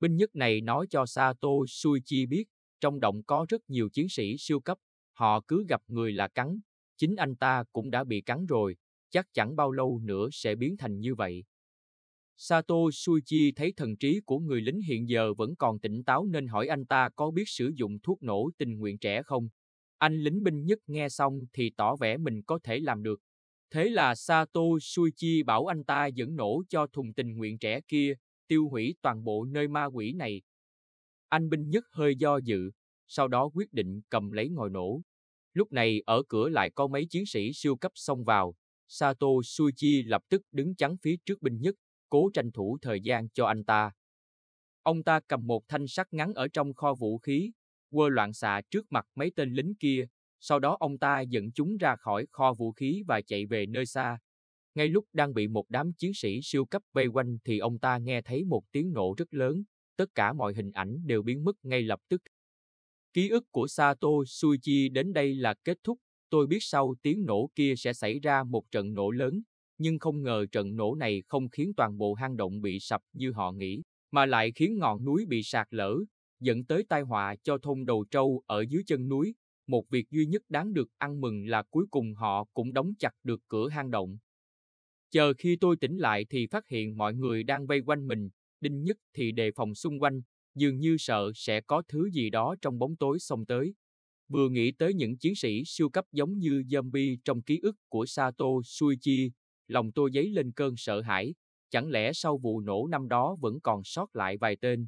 Binh nhất này nói cho Sato Suichi biết, trong động có rất nhiều chiến sĩ siêu cấp, họ cứ gặp người là cắn, chính anh ta cũng đã bị cắn rồi, chắc chẳng bao lâu nữa sẽ biến thành như vậy. Sato Suichi thấy thần trí của người lính hiện giờ vẫn còn tỉnh táo nên hỏi anh ta có biết sử dụng thuốc nổ tình nguyện trẻ không. Anh lính binh nhất nghe xong thì tỏ vẻ mình có thể làm được. Thế là Sato Suichi bảo anh ta dẫn nổ cho thùng tình nguyện trẻ kia, tiêu hủy toàn bộ nơi ma quỷ này, anh Binh Nhất hơi do dự, sau đó quyết định cầm lấy ngòi nổ. Lúc này ở cửa lại có mấy chiến sĩ siêu cấp xông vào. Sato Suichi lập tức đứng chắn phía trước Binh Nhất, cố tranh thủ thời gian cho anh ta. Ông ta cầm một thanh sắt ngắn ở trong kho vũ khí, quơ loạn xạ trước mặt mấy tên lính kia, sau đó ông ta dẫn chúng ra khỏi kho vũ khí và chạy về nơi xa. Ngay lúc đang bị một đám chiến sĩ siêu cấp vây quanh thì ông ta nghe thấy một tiếng nổ rất lớn, tất cả mọi hình ảnh đều biến mất ngay lập tức. Ký ức của Sato Suichi đến đây là kết thúc, tôi biết sau tiếng nổ kia sẽ xảy ra một trận nổ lớn, nhưng không ngờ trận nổ này không khiến toàn bộ hang động bị sập như họ nghĩ, mà lại khiến ngọn núi bị sạt lở, dẫn tới tai họa cho thôn đầu trâu ở dưới chân núi. Một việc duy nhất đáng được ăn mừng là cuối cùng họ cũng đóng chặt được cửa hang động. Chờ khi tôi tỉnh lại thì phát hiện mọi người đang vây quanh mình, Đinh Nhất thì đề phòng xung quanh, dường như sợ sẽ có thứ gì đó trong bóng tối xông tới. Vừa nghĩ tới những chiến sĩ siêu cấp giống như zombie trong ký ức của Sato Suichi, lòng tôi dấy lên cơn sợ hãi, chẳng lẽ sau vụ nổ năm đó vẫn còn sót lại vài tên.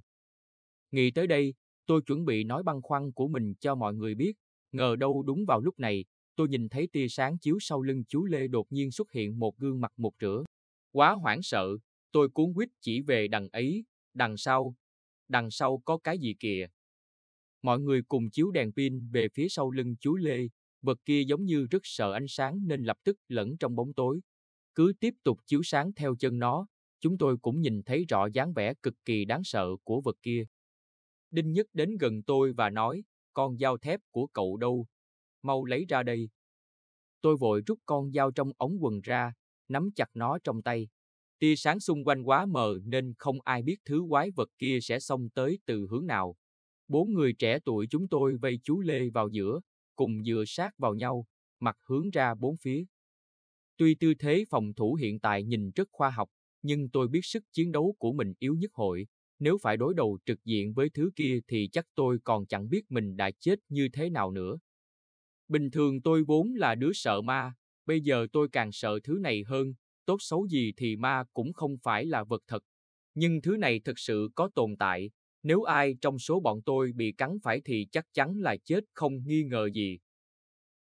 Nghĩ tới đây, tôi chuẩn bị nói băn khoăn của mình cho mọi người biết, ngờ đâu đúng vào lúc này, tôi nhìn thấy tia sáng chiếu sau lưng chú Lê đột nhiên xuất hiện một gương mặt một rửa. Quá hoảng sợ, Tôi cuốn quýt chỉ về đằng ấy, đằng sau. Đằng sau có cái gì kìa. Mọi người cùng chiếu đèn pin về phía sau lưng chú Lê. Vật kia giống như rất sợ ánh sáng nên lập tức lẫn trong bóng tối. Cứ tiếp tục chiếu sáng theo chân nó, chúng tôi cũng nhìn thấy rõ dáng vẻ cực kỳ đáng sợ của vật kia. Đinh Nhất đến gần tôi và nói, con dao thép của cậu đâu? Mau lấy ra đây. Tôi vội rút con dao trong ống quần ra, nắm chặt nó trong tay. Tia sáng xung quanh quá mờ nên không ai biết thứ quái vật kia sẽ xông tới từ hướng nào. Bốn người trẻ tuổi chúng tôi vây chú Lê vào giữa, cùng dựa sát vào nhau, mặt hướng ra bốn phía. Tuy tư thế phòng thủ hiện tại nhìn rất khoa học, nhưng tôi biết sức chiến đấu của mình yếu nhất hội. Nếu phải đối đầu trực diện với thứ kia thì chắc tôi còn chẳng biết mình đã chết như thế nào nữa. Bình thường tôi vốn là đứa sợ ma, bây giờ tôi càng sợ thứ này hơn, tốt xấu gì thì ma cũng không phải là vật thật. Nhưng thứ này thực sự có tồn tại, nếu ai trong số bọn tôi bị cắn phải thì chắc chắn là chết không nghi ngờ gì.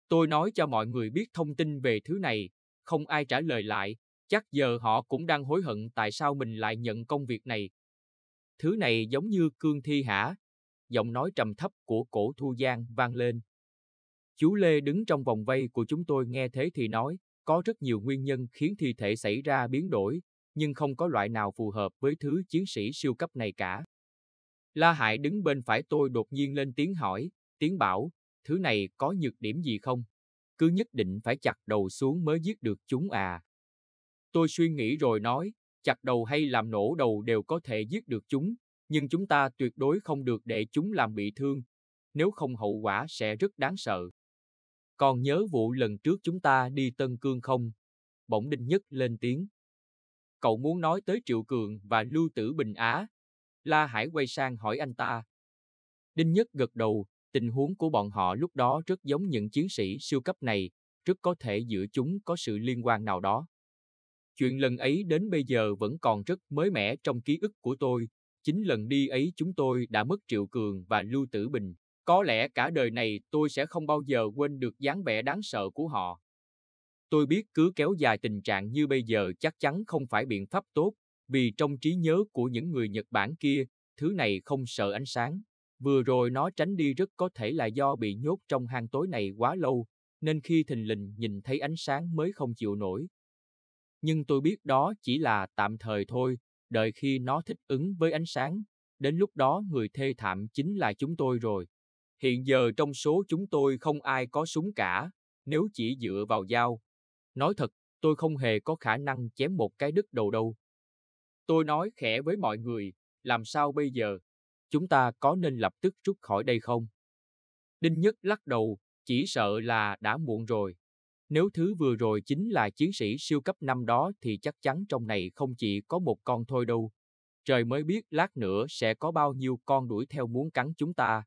Tôi nói cho mọi người biết thông tin về thứ này, không ai trả lời lại, chắc giờ họ cũng đang hối hận tại sao mình lại nhận công việc này. Thứ này giống như cương thi hả? Giọng nói trầm thấp của cổ Thu Giang vang lên. Chú Lê đứng trong vòng vây của chúng tôi nghe thế thì nói, có rất nhiều nguyên nhân khiến thi thể xảy ra biến đổi, nhưng không có loại nào phù hợp với thứ chiến sĩ siêu cấp này cả. La Hải đứng bên phải tôi đột nhiên lên tiếng hỏi, tiếng bảo, thứ này có nhược điểm gì không? Cứ nhất định phải chặt đầu xuống mới giết được chúng à. Tôi suy nghĩ rồi nói, chặt đầu hay làm nổ đầu đều có thể giết được chúng, nhưng chúng ta tuyệt đối không được để chúng làm bị thương, nếu không hậu quả sẽ rất đáng sợ. Còn nhớ vụ lần trước chúng ta đi Tân Cương không? Bỗng Đinh Nhất lên tiếng. Cậu muốn nói tới Triệu Cường và Lưu Tử Bình Á. La Hải quay sang hỏi anh ta. Đinh Nhất gật đầu, tình huống của bọn họ lúc đó rất giống những chiến sĩ siêu cấp này, rất có thể giữa chúng có sự liên quan nào đó. Chuyện lần ấy đến bây giờ vẫn còn rất mới mẻ trong ký ức của tôi, chính lần đi ấy chúng tôi đã mất Triệu Cường và Lưu Tử Bình, có lẽ cả đời này tôi sẽ không bao giờ quên được dáng vẻ đáng sợ của họ. Tôi biết cứ kéo dài tình trạng như bây giờ chắc chắn không phải biện pháp tốt, vì trong trí nhớ của những người Nhật Bản kia, thứ này không sợ ánh sáng. Vừa rồi nó tránh đi rất có thể là do bị nhốt trong hang tối này quá lâu, nên khi thình lình nhìn thấy ánh sáng mới không chịu nổi. Nhưng tôi biết đó chỉ là tạm thời thôi, đợi khi nó thích ứng với ánh sáng, đến lúc đó người thê thảm chính là chúng tôi rồi. Hiện giờ trong số chúng tôi không ai có súng cả, nếu chỉ dựa vào dao. Nói thật, tôi không hề có khả năng chém một cái đứt đầu đâu. Tôi nói khẽ với mọi người, làm sao bây giờ? Chúng ta có nên lập tức rút khỏi đây không? Đinh Nhất lắc đầu, chỉ sợ là đã muộn rồi. Nếu thứ vừa rồi chính là chiến sĩ siêu cấp năm đó thì chắc chắn trong này không chỉ có một con thôi đâu. Trời mới biết lát nữa sẽ có bao nhiêu con đuổi theo muốn cắn chúng ta.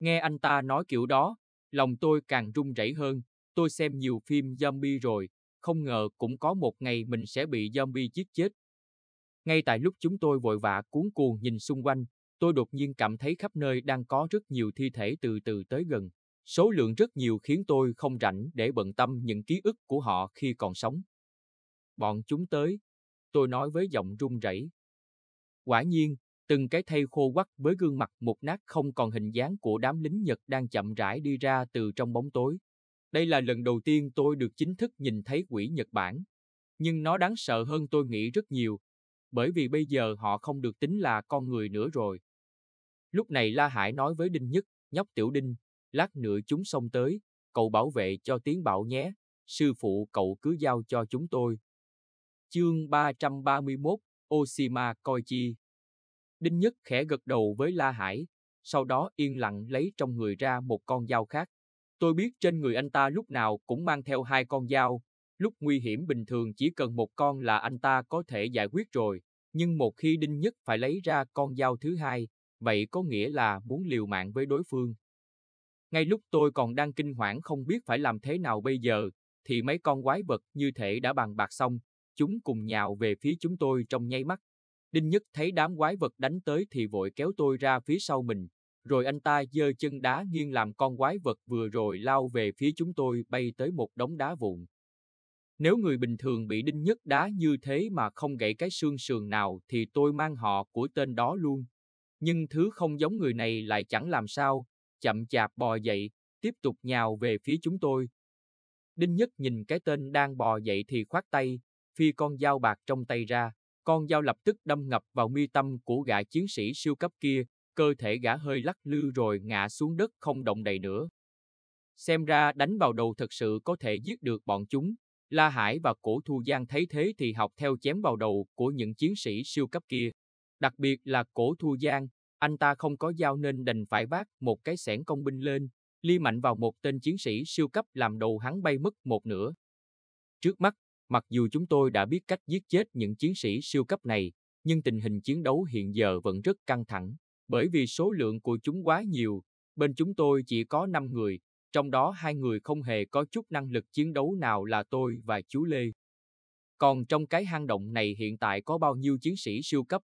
Nghe anh ta nói kiểu đó, lòng tôi càng run rẩy hơn. Tôi xem nhiều phim zombie rồi, không ngờ cũng có một ngày mình sẽ bị zombie giết chết. Ngay tại lúc chúng tôi vội vã cuốn cuồng nhìn xung quanh, tôi đột nhiên cảm thấy khắp nơi đang có rất nhiều thi thể từ từ tới gần. Số lượng rất nhiều khiến tôi không rảnh để bận tâm những ký ức của họ khi còn sống. Bọn chúng tới, tôi nói với giọng run rẩy. Quả nhiên, từng cái thây khô quắt với gương mặt một nát không còn hình dáng của đám lính Nhật đang chậm rãi đi ra từ trong bóng tối. Đây là lần đầu tiên tôi được chính thức nhìn thấy quỷ Nhật Bản. Nhưng nó đáng sợ hơn tôi nghĩ rất nhiều, bởi vì bây giờ họ không được tính là con người nữa rồi. Lúc này La Hải nói với Đinh Nhất, nhóc tiểu Đinh, lát nữa chúng xông tới, cậu bảo vệ cho tiếng bảo nhé, sư phụ cậu cứ giao cho chúng tôi. Chương 331, Oshima Koichi Đinh Nhất khẽ gật đầu với La Hải, sau đó yên lặng lấy trong người ra một con dao khác. Tôi biết trên người anh ta lúc nào cũng mang theo hai con dao, lúc nguy hiểm bình thường chỉ cần một con là anh ta có thể giải quyết rồi, nhưng một khi Đinh Nhất phải lấy ra con dao thứ hai, vậy có nghĩa là muốn liều mạng với đối phương. Ngay lúc tôi còn đang kinh hoảng không biết phải làm thế nào bây giờ, thì mấy con quái vật như thể đã bàn bạc xong, chúng cùng nhào về phía chúng tôi trong nháy mắt, Đinh Nhất thấy đám quái vật đánh tới thì vội kéo tôi ra phía sau mình, rồi anh ta giơ chân đá nghiêng làm con quái vật vừa rồi lao về phía chúng tôi bay tới một đống đá vụn. Nếu người bình thường bị Đinh Nhất đá như thế mà không gãy cái xương sườn nào thì tôi mang họ của tên đó luôn. Nhưng thứ không giống người này lại chẳng làm sao, chậm chạp bò dậy, tiếp tục nhào về phía chúng tôi. Đinh Nhất nhìn cái tên đang bò dậy thì khoát tay, phi con dao bạc trong tay ra. Con dao lập tức đâm ngập vào mi tâm của gã chiến sĩ siêu cấp kia, cơ thể gã hơi lắc lư rồi ngã xuống đất không động đậy nữa. Xem ra đánh vào đầu thật sự có thể giết được bọn chúng. La Hải và Cổ Thu Giang thấy thế thì học theo chém vào đầu của những chiến sĩ siêu cấp kia. Đặc biệt là Cổ Thu Giang, anh ta không có dao nên đành phải vác một cái xẻng công binh lên, li mạnh vào một tên chiến sĩ siêu cấp làm đầu hắn bay mất một nửa. Trước mắt, Mặc dù chúng tôi đã biết cách giết chết những chiến sĩ siêu cấp này, nhưng tình hình chiến đấu hiện giờ vẫn rất căng thẳng, bởi vì số lượng của chúng quá nhiều. Bên chúng tôi chỉ có 5 người, trong đó hai người không hề có chút năng lực chiến đấu nào là tôi và chú Lê. Còn trong cái hang động này hiện tại có bao nhiêu chiến sĩ siêu cấp?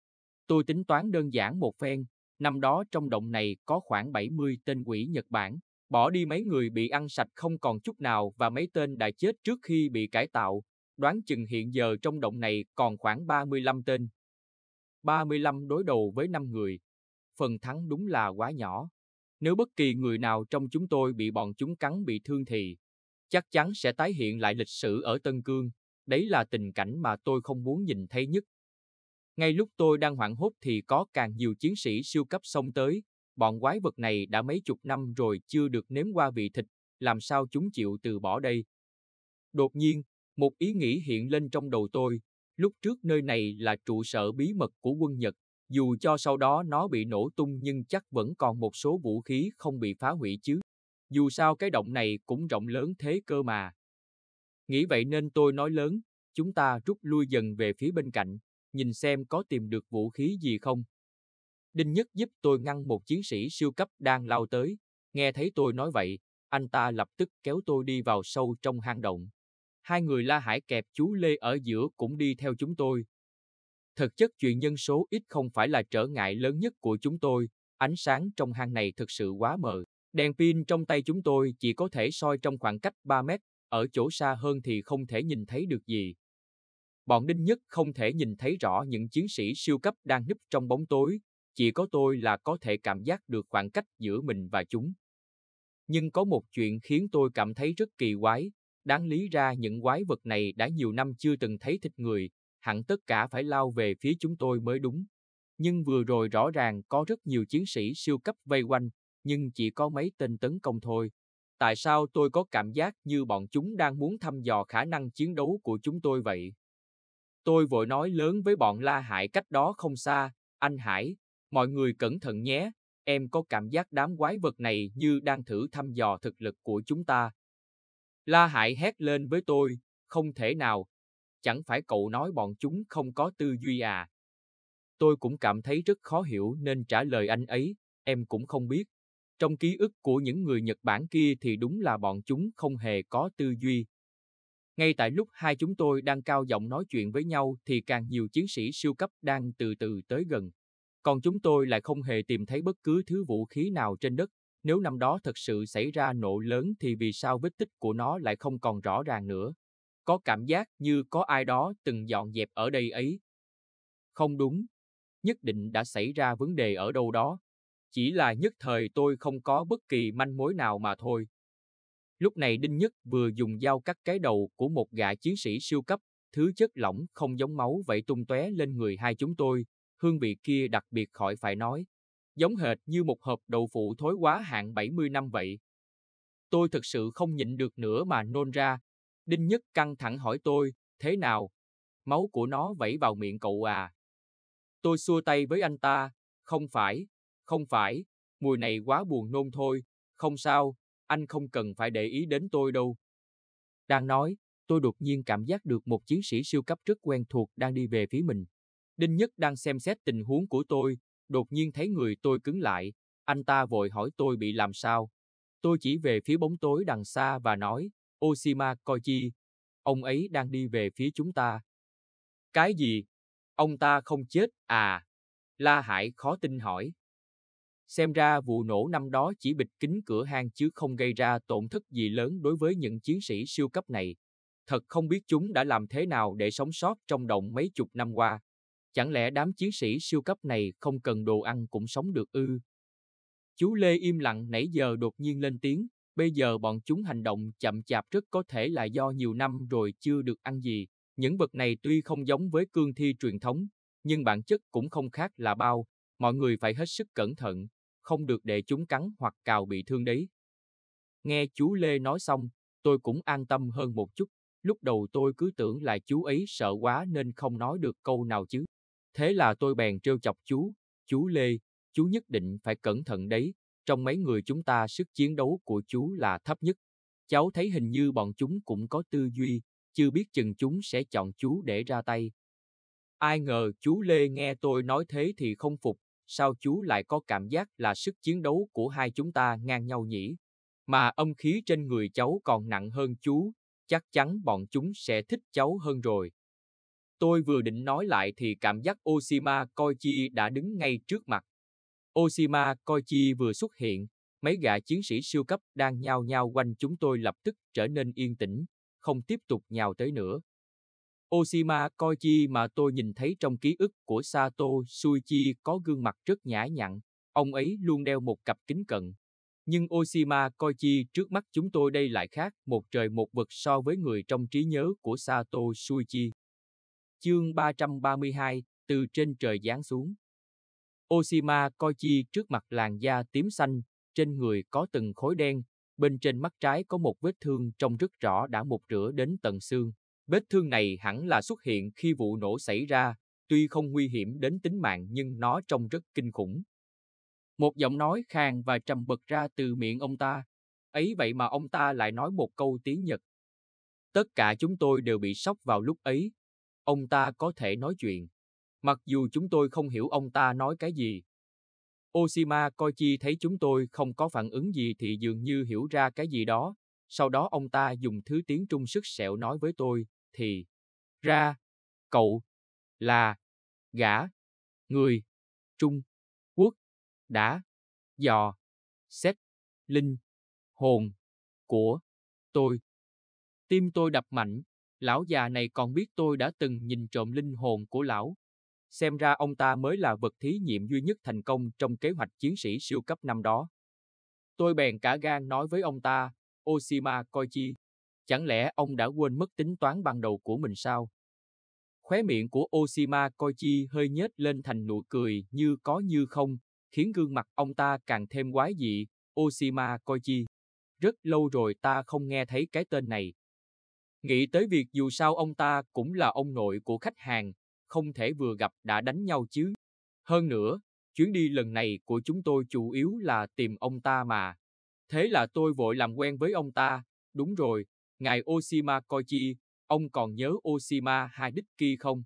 Tôi tính toán đơn giản một phen, năm đó trong động này có khoảng 70 tên quỷ Nhật Bản, bỏ đi mấy người bị ăn sạch không còn chút nào và mấy tên đã chết trước khi bị cải tạo, đoán chừng hiện giờ trong động này còn khoảng 35 tên. 35 đối đầu với 5 người. Phần thắng đúng là quá nhỏ. Nếu bất kỳ người nào trong chúng tôi bị bọn chúng cắn bị thương thì chắc chắn sẽ tái hiện lại lịch sử ở Tân Cương. Đấy là tình cảnh mà tôi không muốn nhìn thấy nhất. Ngay lúc tôi đang hoảng hốt thì có càng nhiều chiến sĩ siêu cấp xông tới. Bọn quái vật này đã mấy chục năm rồi chưa được nếm qua vị thịt, làm sao chúng chịu từ bỏ đây? Đột nhiên, một ý nghĩ hiện lên trong đầu tôi, lúc trước nơi này là trụ sở bí mật của quân Nhật, dù cho sau đó nó bị nổ tung nhưng chắc vẫn còn một số vũ khí không bị phá hủy chứ. Dù sao cái động này cũng rộng lớn thế cơ mà. Nghĩ vậy nên tôi nói lớn, chúng ta rút lui dần về phía bên cạnh, nhìn xem có tìm được vũ khí gì không. Đinh Nhất giúp tôi ngăn một chiến sĩ siêu cấp đang lao tới, nghe thấy tôi nói vậy, anh ta lập tức kéo tôi đi vào sâu trong hang động hai người La Hải kẹp chú Lê ở giữa cũng đi theo chúng tôi. Thực chất chuyện nhân số ít không phải là trở ngại lớn nhất của chúng tôi, ánh sáng trong hang này thực sự quá mờ. Đèn pin trong tay chúng tôi chỉ có thể soi trong khoảng cách 3 mét, ở chỗ xa hơn thì không thể nhìn thấy được gì. Bọn Đinh Nhất không thể nhìn thấy rõ những chiến sĩ siêu cấp đang núp trong bóng tối, chỉ có tôi là có thể cảm giác được khoảng cách giữa mình và chúng. Nhưng có một chuyện khiến tôi cảm thấy rất kỳ quái, Đáng lý ra những quái vật này đã nhiều năm chưa từng thấy thịt người, hẳn tất cả phải lao về phía chúng tôi mới đúng. Nhưng vừa rồi rõ ràng có rất nhiều chiến sĩ siêu cấp vây quanh, nhưng chỉ có mấy tên tấn công thôi. Tại sao tôi có cảm giác như bọn chúng đang muốn thăm dò khả năng chiến đấu của chúng tôi vậy? Tôi vội nói lớn với bọn La Hải cách đó không xa, anh Hải, mọi người cẩn thận nhé, em có cảm giác đám quái vật này như đang thử thăm dò thực lực của chúng ta. La Hại hét lên với tôi, không thể nào. Chẳng phải cậu nói bọn chúng không có tư duy à? Tôi cũng cảm thấy rất khó hiểu nên trả lời anh ấy, em cũng không biết. Trong ký ức của những người Nhật Bản kia thì đúng là bọn chúng không hề có tư duy. Ngay tại lúc hai chúng tôi đang cao giọng nói chuyện với nhau thì càng nhiều chiến sĩ siêu cấp đang từ từ tới gần. Còn chúng tôi lại không hề tìm thấy bất cứ thứ vũ khí nào trên đất nếu năm đó thật sự xảy ra nổ lớn thì vì sao vết tích của nó lại không còn rõ ràng nữa? Có cảm giác như có ai đó từng dọn dẹp ở đây ấy. Không đúng, nhất định đã xảy ra vấn đề ở đâu đó. Chỉ là nhất thời tôi không có bất kỳ manh mối nào mà thôi. Lúc này Đinh Nhất vừa dùng dao cắt cái đầu của một gã chiến sĩ siêu cấp, thứ chất lỏng không giống máu vậy tung tóe lên người hai chúng tôi, hương vị kia đặc biệt khỏi phải nói, giống hệt như một hộp đậu phụ thối quá hạn 70 năm vậy. Tôi thực sự không nhịn được nữa mà nôn ra. Đinh Nhất căng thẳng hỏi tôi, thế nào? Máu của nó vẩy vào miệng cậu à? Tôi xua tay với anh ta, không phải, không phải, mùi này quá buồn nôn thôi, không sao, anh không cần phải để ý đến tôi đâu. Đang nói, tôi đột nhiên cảm giác được một chiến sĩ siêu cấp rất quen thuộc đang đi về phía mình. Đinh Nhất đang xem xét tình huống của tôi, Đột nhiên thấy người tôi cứng lại, anh ta vội hỏi tôi bị làm sao. Tôi chỉ về phía bóng tối đằng xa và nói, Oshima Koji, ông ấy đang đi về phía chúng ta. Cái gì? Ông ta không chết à? La Hải khó tin hỏi. Xem ra vụ nổ năm đó chỉ bịt kín cửa hang chứ không gây ra tổn thất gì lớn đối với những chiến sĩ siêu cấp này. Thật không biết chúng đã làm thế nào để sống sót trong động mấy chục năm qua. Chẳng lẽ đám chiến sĩ siêu cấp này không cần đồ ăn cũng sống được ư? Chú Lê im lặng nãy giờ đột nhiên lên tiếng, bây giờ bọn chúng hành động chậm chạp rất có thể là do nhiều năm rồi chưa được ăn gì. Những vật này tuy không giống với cương thi truyền thống, nhưng bản chất cũng không khác là bao, mọi người phải hết sức cẩn thận, không được để chúng cắn hoặc cào bị thương đấy. Nghe chú Lê nói xong, tôi cũng an tâm hơn một chút, lúc đầu tôi cứ tưởng là chú ấy sợ quá nên không nói được câu nào chứ. Thế là tôi bèn trêu chọc chú, chú Lê, chú nhất định phải cẩn thận đấy, trong mấy người chúng ta sức chiến đấu của chú là thấp nhất. Cháu thấy hình như bọn chúng cũng có tư duy, chưa biết chừng chúng sẽ chọn chú để ra tay. Ai ngờ chú Lê nghe tôi nói thế thì không phục, sao chú lại có cảm giác là sức chiến đấu của hai chúng ta ngang nhau nhỉ? Mà âm khí trên người cháu còn nặng hơn chú, chắc chắn bọn chúng sẽ thích cháu hơn rồi. Tôi vừa định nói lại thì cảm giác Oshima Koichi đã đứng ngay trước mặt. Oshima Koichi vừa xuất hiện, mấy gã chiến sĩ siêu cấp đang nhao nhao quanh chúng tôi lập tức trở nên yên tĩnh, không tiếp tục nhào tới nữa. Oshima Koichi mà tôi nhìn thấy trong ký ức của Sato Suichi có gương mặt rất nhã nhặn, ông ấy luôn đeo một cặp kính cận. Nhưng Oshima Koichi trước mắt chúng tôi đây lại khác một trời một vực so với người trong trí nhớ của Sato Suichi. Chương 332, từ trên trời giáng xuống. Oshima coi trước mặt làn da tím xanh, trên người có từng khối đen, bên trên mắt trái có một vết thương trông rất rõ đã mục rửa đến tận xương. Vết thương này hẳn là xuất hiện khi vụ nổ xảy ra, tuy không nguy hiểm đến tính mạng nhưng nó trông rất kinh khủng. Một giọng nói khàn và trầm bật ra từ miệng ông ta. Ấy vậy mà ông ta lại nói một câu tiếng Nhật. Tất cả chúng tôi đều bị sốc vào lúc ấy, ông ta có thể nói chuyện. Mặc dù chúng tôi không hiểu ông ta nói cái gì. Oshima Koichi thấy chúng tôi không có phản ứng gì thì dường như hiểu ra cái gì đó. Sau đó ông ta dùng thứ tiếng Trung sức sẹo nói với tôi, thì ra, cậu, là, gã, người, Trung, Quốc, đã, dò, xét, linh, hồn, của, tôi. Tim tôi đập mạnh, Lão già này còn biết tôi đã từng nhìn trộm linh hồn của lão. Xem ra ông ta mới là vật thí nghiệm duy nhất thành công trong kế hoạch chiến sĩ siêu cấp năm đó. Tôi bèn cả gan nói với ông ta, Oshima Koichi, chẳng lẽ ông đã quên mất tính toán ban đầu của mình sao? Khóe miệng của Oshima Koichi hơi nhếch lên thành nụ cười như có như không, khiến gương mặt ông ta càng thêm quái dị, Oshima Koichi. Rất lâu rồi ta không nghe thấy cái tên này, Nghĩ tới việc dù sao ông ta cũng là ông nội của khách hàng, không thể vừa gặp đã đánh nhau chứ. Hơn nữa, chuyến đi lần này của chúng tôi chủ yếu là tìm ông ta mà. Thế là tôi vội làm quen với ông ta, đúng rồi, ngài Oshima Koichi, ông còn nhớ Oshima Haidiki không?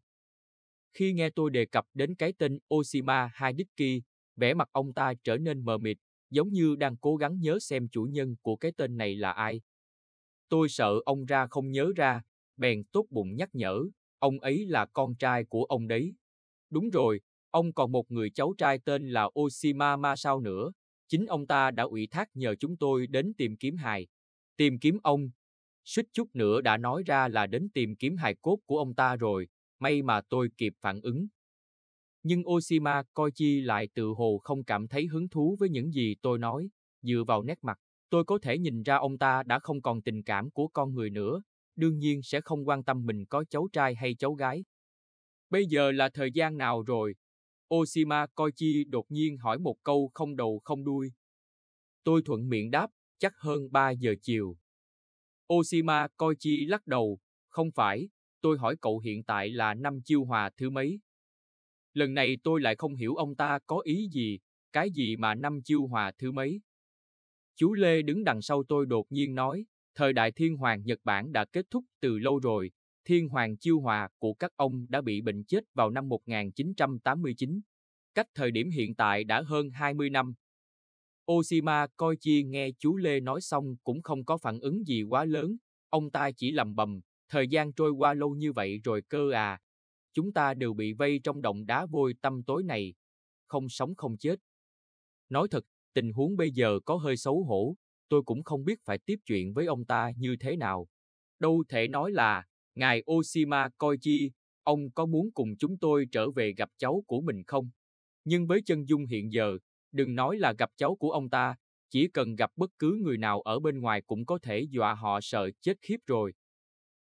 Khi nghe tôi đề cập đến cái tên Oshima Haidiki, vẻ mặt ông ta trở nên mờ mịt, giống như đang cố gắng nhớ xem chủ nhân của cái tên này là ai. Tôi sợ ông ra không nhớ ra, bèn tốt bụng nhắc nhở, ông ấy là con trai của ông đấy. Đúng rồi, ông còn một người cháu trai tên là Oshima Ma sao nữa, chính ông ta đã ủy thác nhờ chúng tôi đến tìm kiếm hài. Tìm kiếm ông, suýt chút nữa đã nói ra là đến tìm kiếm hài cốt của ông ta rồi, may mà tôi kịp phản ứng. Nhưng Oshima coi lại tự hồ không cảm thấy hứng thú với những gì tôi nói, dựa vào nét mặt Tôi có thể nhìn ra ông ta đã không còn tình cảm của con người nữa, đương nhiên sẽ không quan tâm mình có cháu trai hay cháu gái. Bây giờ là thời gian nào rồi? Oshima Koichi đột nhiên hỏi một câu không đầu không đuôi. Tôi thuận miệng đáp, chắc hơn 3 giờ chiều. Oshima Koichi lắc đầu, không phải, tôi hỏi cậu hiện tại là năm chiêu hòa thứ mấy. Lần này tôi lại không hiểu ông ta có ý gì, cái gì mà năm chiêu hòa thứ mấy. Chú Lê đứng đằng sau tôi đột nhiên nói, thời đại thiên hoàng Nhật Bản đã kết thúc từ lâu rồi, thiên hoàng chiêu hòa của các ông đã bị bệnh chết vào năm 1989. Cách thời điểm hiện tại đã hơn 20 năm. Oshima Koichi nghe chú Lê nói xong cũng không có phản ứng gì quá lớn, ông ta chỉ lầm bầm, thời gian trôi qua lâu như vậy rồi cơ à. Chúng ta đều bị vây trong động đá vôi tâm tối này, không sống không chết. Nói thật Tình huống bây giờ có hơi xấu hổ, tôi cũng không biết phải tiếp chuyện với ông ta như thế nào. Đâu thể nói là, Ngài Oshima Koichi, ông có muốn cùng chúng tôi trở về gặp cháu của mình không? Nhưng với chân dung hiện giờ, đừng nói là gặp cháu của ông ta, chỉ cần gặp bất cứ người nào ở bên ngoài cũng có thể dọa họ sợ chết khiếp rồi.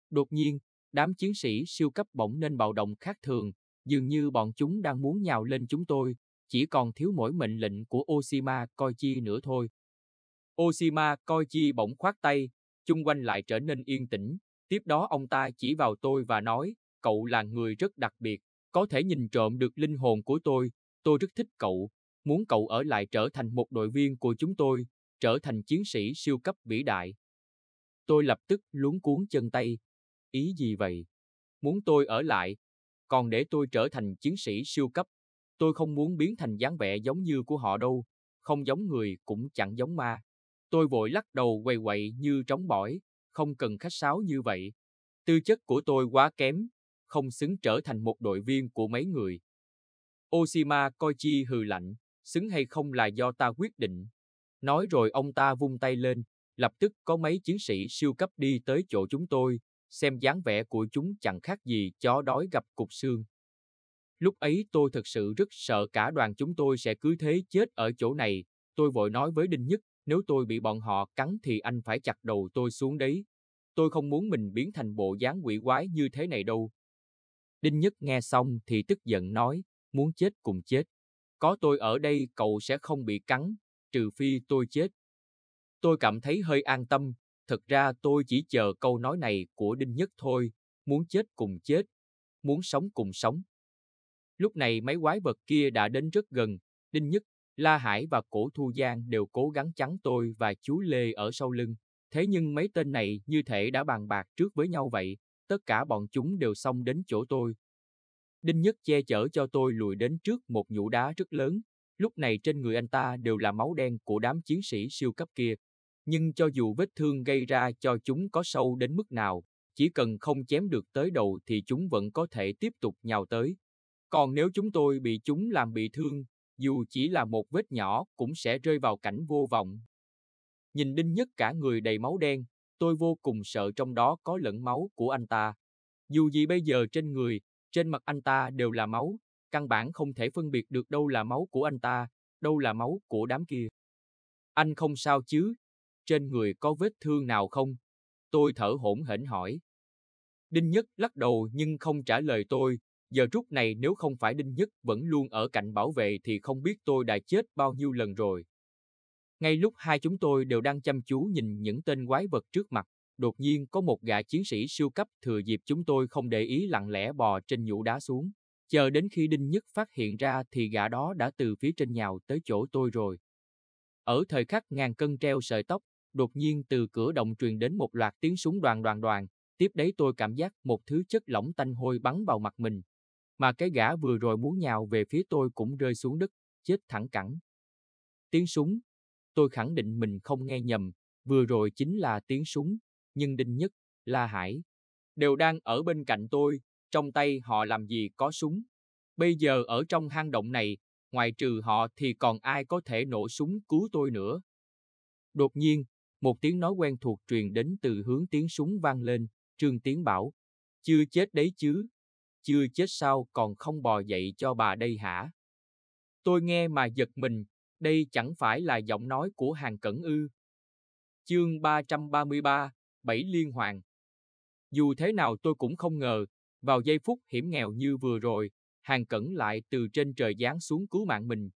Đột nhiên, đám chiến sĩ siêu cấp bỗng nên bạo động khác thường, dường như bọn chúng đang muốn nhào lên chúng tôi, chỉ còn thiếu mỗi mệnh lệnh của Oshima Koichi nữa thôi. Oshima Koichi bỗng khoát tay, chung quanh lại trở nên yên tĩnh, tiếp đó ông ta chỉ vào tôi và nói, cậu là người rất đặc biệt, có thể nhìn trộm được linh hồn của tôi, tôi rất thích cậu, muốn cậu ở lại trở thành một đội viên của chúng tôi, trở thành chiến sĩ siêu cấp vĩ đại. Tôi lập tức luống cuốn chân tay. Ý gì vậy? Muốn tôi ở lại, còn để tôi trở thành chiến sĩ siêu cấp Tôi không muốn biến thành dáng vẻ giống như của họ đâu, không giống người cũng chẳng giống ma. Tôi vội lắc đầu quầy quậy như trống bỏi, không cần khách sáo như vậy. Tư chất của tôi quá kém, không xứng trở thành một đội viên của mấy người. Oshima coi chi hừ lạnh, xứng hay không là do ta quyết định. Nói rồi ông ta vung tay lên, lập tức có mấy chiến sĩ siêu cấp đi tới chỗ chúng tôi, xem dáng vẻ của chúng chẳng khác gì chó đói gặp cục xương. Lúc ấy tôi thật sự rất sợ cả đoàn chúng tôi sẽ cứ thế chết ở chỗ này. Tôi vội nói với Đinh Nhất, nếu tôi bị bọn họ cắn thì anh phải chặt đầu tôi xuống đấy. Tôi không muốn mình biến thành bộ dáng quỷ quái như thế này đâu. Đinh Nhất nghe xong thì tức giận nói, muốn chết cùng chết. Có tôi ở đây cậu sẽ không bị cắn, trừ phi tôi chết. Tôi cảm thấy hơi an tâm, thật ra tôi chỉ chờ câu nói này của Đinh Nhất thôi, muốn chết cùng chết, muốn sống cùng sống. Lúc này mấy quái vật kia đã đến rất gần, Đinh Nhất, La Hải và Cổ Thu Giang đều cố gắng chắn tôi và chú Lê ở sau lưng. Thế nhưng mấy tên này như thể đã bàn bạc trước với nhau vậy, tất cả bọn chúng đều xông đến chỗ tôi. Đinh Nhất che chở cho tôi lùi đến trước một nhũ đá rất lớn, lúc này trên người anh ta đều là máu đen của đám chiến sĩ siêu cấp kia. Nhưng cho dù vết thương gây ra cho chúng có sâu đến mức nào, chỉ cần không chém được tới đầu thì chúng vẫn có thể tiếp tục nhào tới, còn nếu chúng tôi bị chúng làm bị thương, dù chỉ là một vết nhỏ cũng sẽ rơi vào cảnh vô vọng. Nhìn Đinh Nhất cả người đầy máu đen, tôi vô cùng sợ trong đó có lẫn máu của anh ta. Dù gì bây giờ trên người, trên mặt anh ta đều là máu, căn bản không thể phân biệt được đâu là máu của anh ta, đâu là máu của đám kia. Anh không sao chứ? Trên người có vết thương nào không? Tôi thở hổn hển hỏi. Đinh Nhất lắc đầu nhưng không trả lời tôi, Giờ rút này nếu không phải Đinh Nhất vẫn luôn ở cạnh bảo vệ thì không biết tôi đã chết bao nhiêu lần rồi. Ngay lúc hai chúng tôi đều đang chăm chú nhìn những tên quái vật trước mặt, đột nhiên có một gã chiến sĩ siêu cấp thừa dịp chúng tôi không để ý lặng lẽ bò trên nhũ đá xuống. Chờ đến khi Đinh Nhất phát hiện ra thì gã đó đã từ phía trên nhào tới chỗ tôi rồi. Ở thời khắc ngàn cân treo sợi tóc, đột nhiên từ cửa động truyền đến một loạt tiếng súng đoàn đoàn đoàn, tiếp đấy tôi cảm giác một thứ chất lỏng tanh hôi bắn vào mặt mình, mà cái gã vừa rồi muốn nhào về phía tôi cũng rơi xuống đất, chết thẳng cẳng. Tiếng súng, tôi khẳng định mình không nghe nhầm, vừa rồi chính là tiếng súng, nhưng Đinh Nhất, La Hải, đều đang ở bên cạnh tôi, trong tay họ làm gì có súng. Bây giờ ở trong hang động này, ngoài trừ họ thì còn ai có thể nổ súng cứu tôi nữa. Đột nhiên, một tiếng nói quen thuộc truyền đến từ hướng tiếng súng vang lên, Trương Tiến bảo, chưa chết đấy chứ, chưa chết sao còn không bò dậy cho bà đây hả? Tôi nghe mà giật mình, đây chẳng phải là giọng nói của Hàng Cẩn Ư. Chương 333, Bảy Liên Hoàng Dù thế nào tôi cũng không ngờ, vào giây phút hiểm nghèo như vừa rồi, Hàng Cẩn lại từ trên trời giáng xuống cứu mạng mình.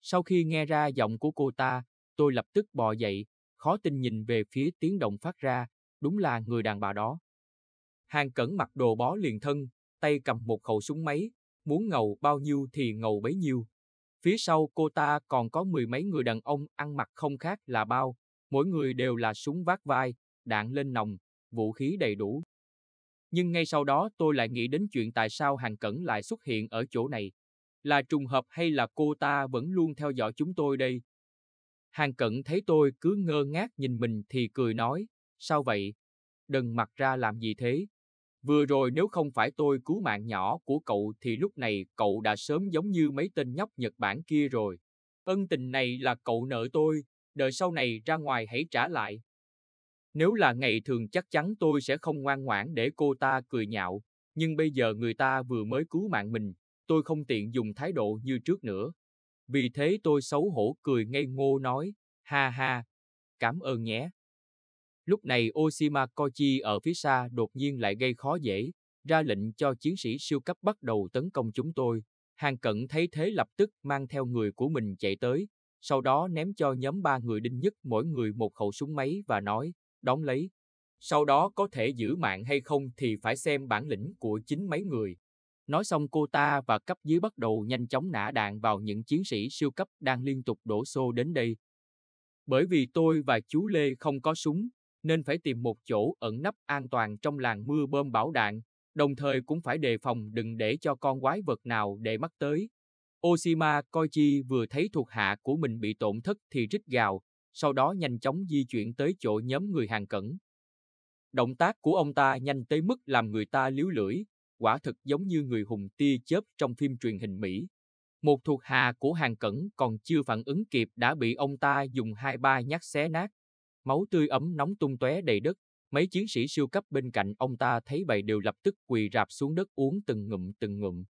Sau khi nghe ra giọng của cô ta, tôi lập tức bò dậy, khó tin nhìn về phía tiếng động phát ra, đúng là người đàn bà đó. Hàng Cẩn mặc đồ bó liền thân, tay cầm một khẩu súng máy, muốn ngầu bao nhiêu thì ngầu bấy nhiêu. Phía sau cô ta còn có mười mấy người đàn ông ăn mặc không khác là bao, mỗi người đều là súng vác vai, đạn lên nòng, vũ khí đầy đủ. Nhưng ngay sau đó tôi lại nghĩ đến chuyện tại sao Hàng Cẩn lại xuất hiện ở chỗ này. Là trùng hợp hay là cô ta vẫn luôn theo dõi chúng tôi đây? Hàng Cẩn thấy tôi cứ ngơ ngác nhìn mình thì cười nói, sao vậy? Đừng mặt ra làm gì thế? Vừa rồi nếu không phải tôi cứu mạng nhỏ của cậu thì lúc này cậu đã sớm giống như mấy tên nhóc Nhật Bản kia rồi. Ân tình này là cậu nợ tôi, đợi sau này ra ngoài hãy trả lại. Nếu là ngày thường chắc chắn tôi sẽ không ngoan ngoãn để cô ta cười nhạo, nhưng bây giờ người ta vừa mới cứu mạng mình, tôi không tiện dùng thái độ như trước nữa. Vì thế tôi xấu hổ cười ngây ngô nói, ha ha, cảm ơn nhé. Lúc này Oshima Koji ở phía xa đột nhiên lại gây khó dễ, ra lệnh cho chiến sĩ siêu cấp bắt đầu tấn công chúng tôi. Hàng cận thấy thế lập tức mang theo người của mình chạy tới, sau đó ném cho nhóm ba người đinh nhất mỗi người một khẩu súng máy và nói, đóng lấy. Sau đó có thể giữ mạng hay không thì phải xem bản lĩnh của chính mấy người. Nói xong cô ta và cấp dưới bắt đầu nhanh chóng nã đạn vào những chiến sĩ siêu cấp đang liên tục đổ xô đến đây. Bởi vì tôi và chú Lê không có súng nên phải tìm một chỗ ẩn nấp an toàn trong làng mưa bơm bão đạn, đồng thời cũng phải đề phòng đừng để cho con quái vật nào để mắt tới. Oshima Koichi vừa thấy thuộc hạ của mình bị tổn thất thì rít gào, sau đó nhanh chóng di chuyển tới chỗ nhóm người hàng cẩn. Động tác của ông ta nhanh tới mức làm người ta liếu lưỡi, quả thực giống như người hùng tia chớp trong phim truyền hình Mỹ. Một thuộc hạ của hàng cẩn còn chưa phản ứng kịp đã bị ông ta dùng hai ba nhát xé nát máu tươi ấm nóng tung tóe đầy đất. Mấy chiến sĩ siêu cấp bên cạnh ông ta thấy vậy đều lập tức quỳ rạp xuống đất uống từng ngụm từng ngụm.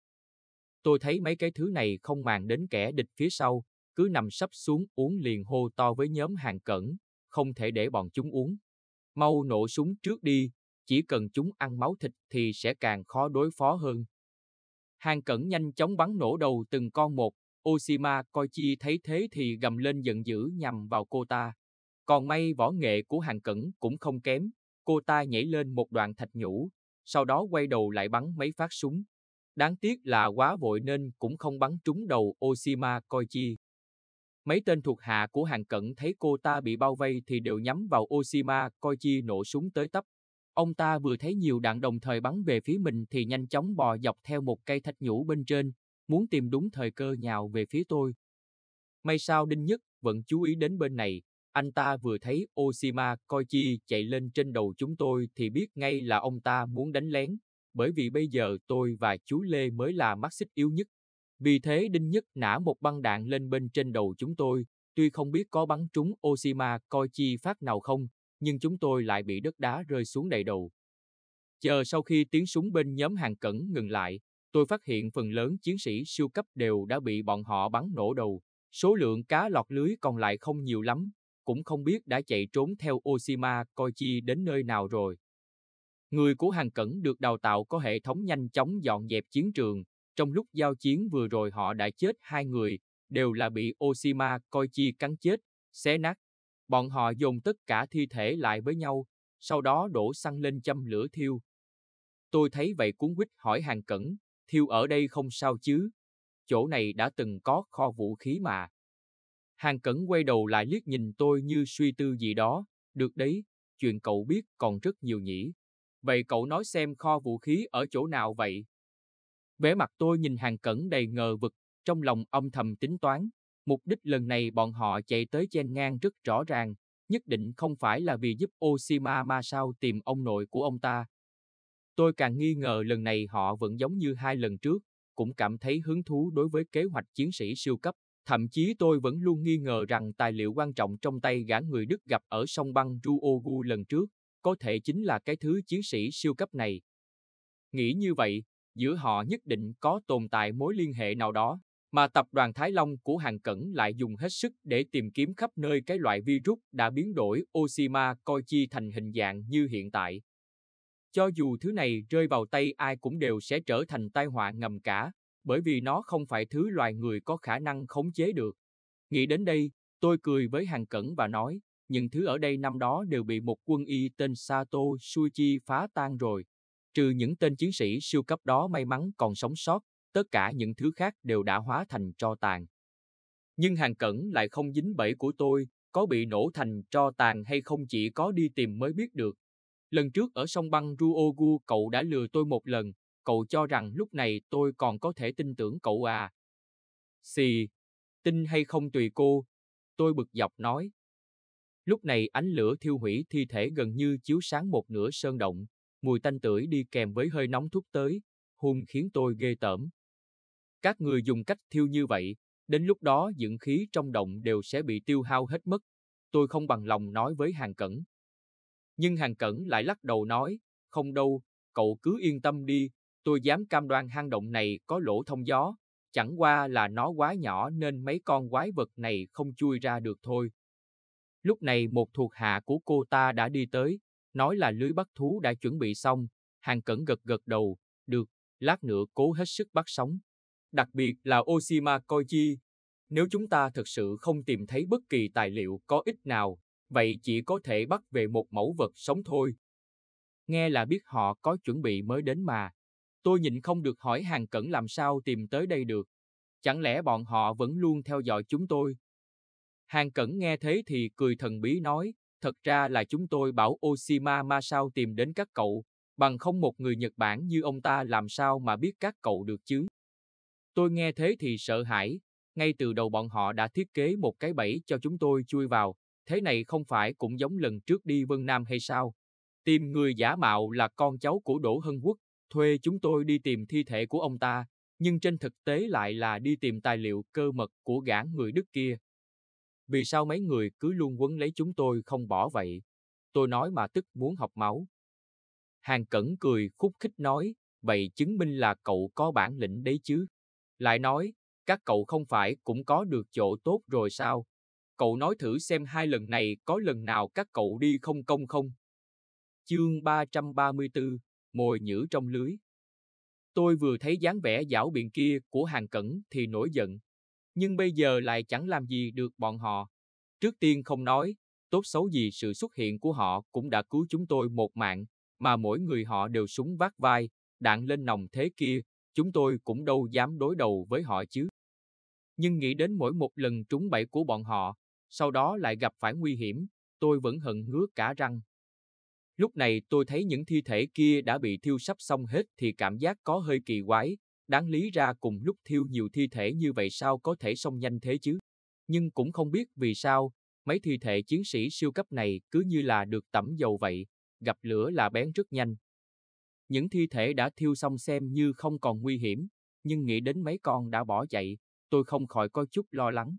Tôi thấy mấy cái thứ này không màng đến kẻ địch phía sau, cứ nằm sắp xuống uống liền hô to với nhóm hàng cẩn, không thể để bọn chúng uống. Mau nổ súng trước đi, chỉ cần chúng ăn máu thịt thì sẽ càng khó đối phó hơn. Hàng cẩn nhanh chóng bắn nổ đầu từng con một, Oshima Koichi thấy thế thì gầm lên giận dữ nhằm vào cô ta. Còn may võ nghệ của Hàng Cẩn cũng không kém, cô ta nhảy lên một đoạn thạch nhũ, sau đó quay đầu lại bắn mấy phát súng. Đáng tiếc là quá vội nên cũng không bắn trúng đầu Oshima Koichi. Mấy tên thuộc hạ của Hàng Cẩn thấy cô ta bị bao vây thì đều nhắm vào Oshima Koichi nổ súng tới tấp. Ông ta vừa thấy nhiều đạn đồng thời bắn về phía mình thì nhanh chóng bò dọc theo một cây thạch nhũ bên trên, muốn tìm đúng thời cơ nhào về phía tôi. May sao Đinh Nhất vẫn chú ý đến bên này, anh ta vừa thấy Oshima Koichi chạy lên trên đầu chúng tôi thì biết ngay là ông ta muốn đánh lén, bởi vì bây giờ tôi và chú Lê mới là mắt xích yếu nhất. Vì thế Đinh Nhất nã một băng đạn lên bên trên đầu chúng tôi, tuy không biết có bắn trúng Oshima Koichi phát nào không, nhưng chúng tôi lại bị đất đá rơi xuống đầy đầu. Chờ sau khi tiếng súng bên nhóm hàng cẩn ngừng lại, tôi phát hiện phần lớn chiến sĩ siêu cấp đều đã bị bọn họ bắn nổ đầu. Số lượng cá lọt lưới còn lại không nhiều lắm, cũng không biết đã chạy trốn theo Oshima Koichi đến nơi nào rồi. Người của hàng cẩn được đào tạo có hệ thống nhanh chóng dọn dẹp chiến trường, trong lúc giao chiến vừa rồi họ đã chết hai người, đều là bị Oshima Koichi cắn chết, xé nát. Bọn họ dồn tất cả thi thể lại với nhau, sau đó đổ xăng lên châm lửa thiêu. Tôi thấy vậy cuốn quýt hỏi hàng cẩn, thiêu ở đây không sao chứ? Chỗ này đã từng có kho vũ khí mà. Hàng Cẩn quay đầu lại liếc nhìn tôi như suy tư gì đó, được đấy, chuyện cậu biết còn rất nhiều nhỉ. Vậy cậu nói xem kho vũ khí ở chỗ nào vậy? Vẻ mặt tôi nhìn Hàng Cẩn đầy ngờ vực, trong lòng âm thầm tính toán. Mục đích lần này bọn họ chạy tới chen ngang rất rõ ràng, nhất định không phải là vì giúp Oshima ma sao tìm ông nội của ông ta. Tôi càng nghi ngờ lần này họ vẫn giống như hai lần trước, cũng cảm thấy hứng thú đối với kế hoạch chiến sĩ siêu cấp. Thậm chí tôi vẫn luôn nghi ngờ rằng tài liệu quan trọng trong tay gã người Đức gặp ở sông băng Ruogu lần trước, có thể chính là cái thứ chiến sĩ siêu cấp này. Nghĩ như vậy, giữa họ nhất định có tồn tại mối liên hệ nào đó, mà tập đoàn Thái Long của Hàng Cẩn lại dùng hết sức để tìm kiếm khắp nơi cái loại virus đã biến đổi Oshima coi chi thành hình dạng như hiện tại. Cho dù thứ này rơi vào tay ai cũng đều sẽ trở thành tai họa ngầm cả, bởi vì nó không phải thứ loài người có khả năng khống chế được. Nghĩ đến đây, tôi cười với hàng cẩn và nói, những thứ ở đây năm đó đều bị một quân y tên Sato Suichi phá tan rồi. Trừ những tên chiến sĩ siêu cấp đó may mắn còn sống sót, tất cả những thứ khác đều đã hóa thành tro tàn. Nhưng hàng cẩn lại không dính bẫy của tôi, có bị nổ thành tro tàn hay không chỉ có đi tìm mới biết được. Lần trước ở sông băng Ruogu cậu đã lừa tôi một lần, cậu cho rằng lúc này tôi còn có thể tin tưởng cậu à? Xì, tin hay không tùy cô, tôi bực dọc nói. Lúc này ánh lửa thiêu hủy thi thể gần như chiếu sáng một nửa sơn động, mùi tanh tưởi đi kèm với hơi nóng thuốc tới, hung khiến tôi ghê tởm. Các người dùng cách thiêu như vậy, đến lúc đó dưỡng khí trong động đều sẽ bị tiêu hao hết mất. Tôi không bằng lòng nói với Hàng Cẩn. Nhưng Hàng Cẩn lại lắc đầu nói, không đâu, cậu cứ yên tâm đi, Tôi dám cam đoan hang động này có lỗ thông gió, chẳng qua là nó quá nhỏ nên mấy con quái vật này không chui ra được thôi. Lúc này một thuộc hạ của cô ta đã đi tới, nói là lưới bắt thú đã chuẩn bị xong, hàng cẩn gật gật đầu, được, lát nữa cố hết sức bắt sống. Đặc biệt là Oshima Koji. Nếu chúng ta thực sự không tìm thấy bất kỳ tài liệu có ích nào, vậy chỉ có thể bắt về một mẫu vật sống thôi. Nghe là biết họ có chuẩn bị mới đến mà, Tôi nhịn không được hỏi Hàng Cẩn làm sao tìm tới đây được. Chẳng lẽ bọn họ vẫn luôn theo dõi chúng tôi? Hàng Cẩn nghe thế thì cười thần bí nói, thật ra là chúng tôi bảo Oshima ma sao tìm đến các cậu, bằng không một người Nhật Bản như ông ta làm sao mà biết các cậu được chứ. Tôi nghe thế thì sợ hãi, ngay từ đầu bọn họ đã thiết kế một cái bẫy cho chúng tôi chui vào, thế này không phải cũng giống lần trước đi Vân Nam hay sao? Tìm người giả mạo là con cháu của Đỗ Hân Quốc, thuê chúng tôi đi tìm thi thể của ông ta, nhưng trên thực tế lại là đi tìm tài liệu cơ mật của gã người Đức kia. Vì sao mấy người cứ luôn quấn lấy chúng tôi không bỏ vậy? Tôi nói mà tức muốn học máu. Hàng Cẩn cười khúc khích nói, vậy chứng minh là cậu có bản lĩnh đấy chứ. Lại nói, các cậu không phải cũng có được chỗ tốt rồi sao? Cậu nói thử xem hai lần này có lần nào các cậu đi không công không? Chương 334 mồi nhữ trong lưới. Tôi vừa thấy dáng vẻ giảo biện kia của hàng cẩn thì nổi giận, nhưng bây giờ lại chẳng làm gì được bọn họ. Trước tiên không nói, tốt xấu gì sự xuất hiện của họ cũng đã cứu chúng tôi một mạng, mà mỗi người họ đều súng vác vai, đạn lên nòng thế kia, chúng tôi cũng đâu dám đối đầu với họ chứ. Nhưng nghĩ đến mỗi một lần trúng bẫy của bọn họ, sau đó lại gặp phải nguy hiểm, tôi vẫn hận ngứa cả răng. Lúc này tôi thấy những thi thể kia đã bị thiêu sắp xong hết thì cảm giác có hơi kỳ quái, đáng lý ra cùng lúc thiêu nhiều thi thể như vậy sao có thể xong nhanh thế chứ. Nhưng cũng không biết vì sao, mấy thi thể chiến sĩ siêu cấp này cứ như là được tẩm dầu vậy, gặp lửa là bén rất nhanh. Những thi thể đã thiêu xong xem như không còn nguy hiểm, nhưng nghĩ đến mấy con đã bỏ chạy, tôi không khỏi có chút lo lắng.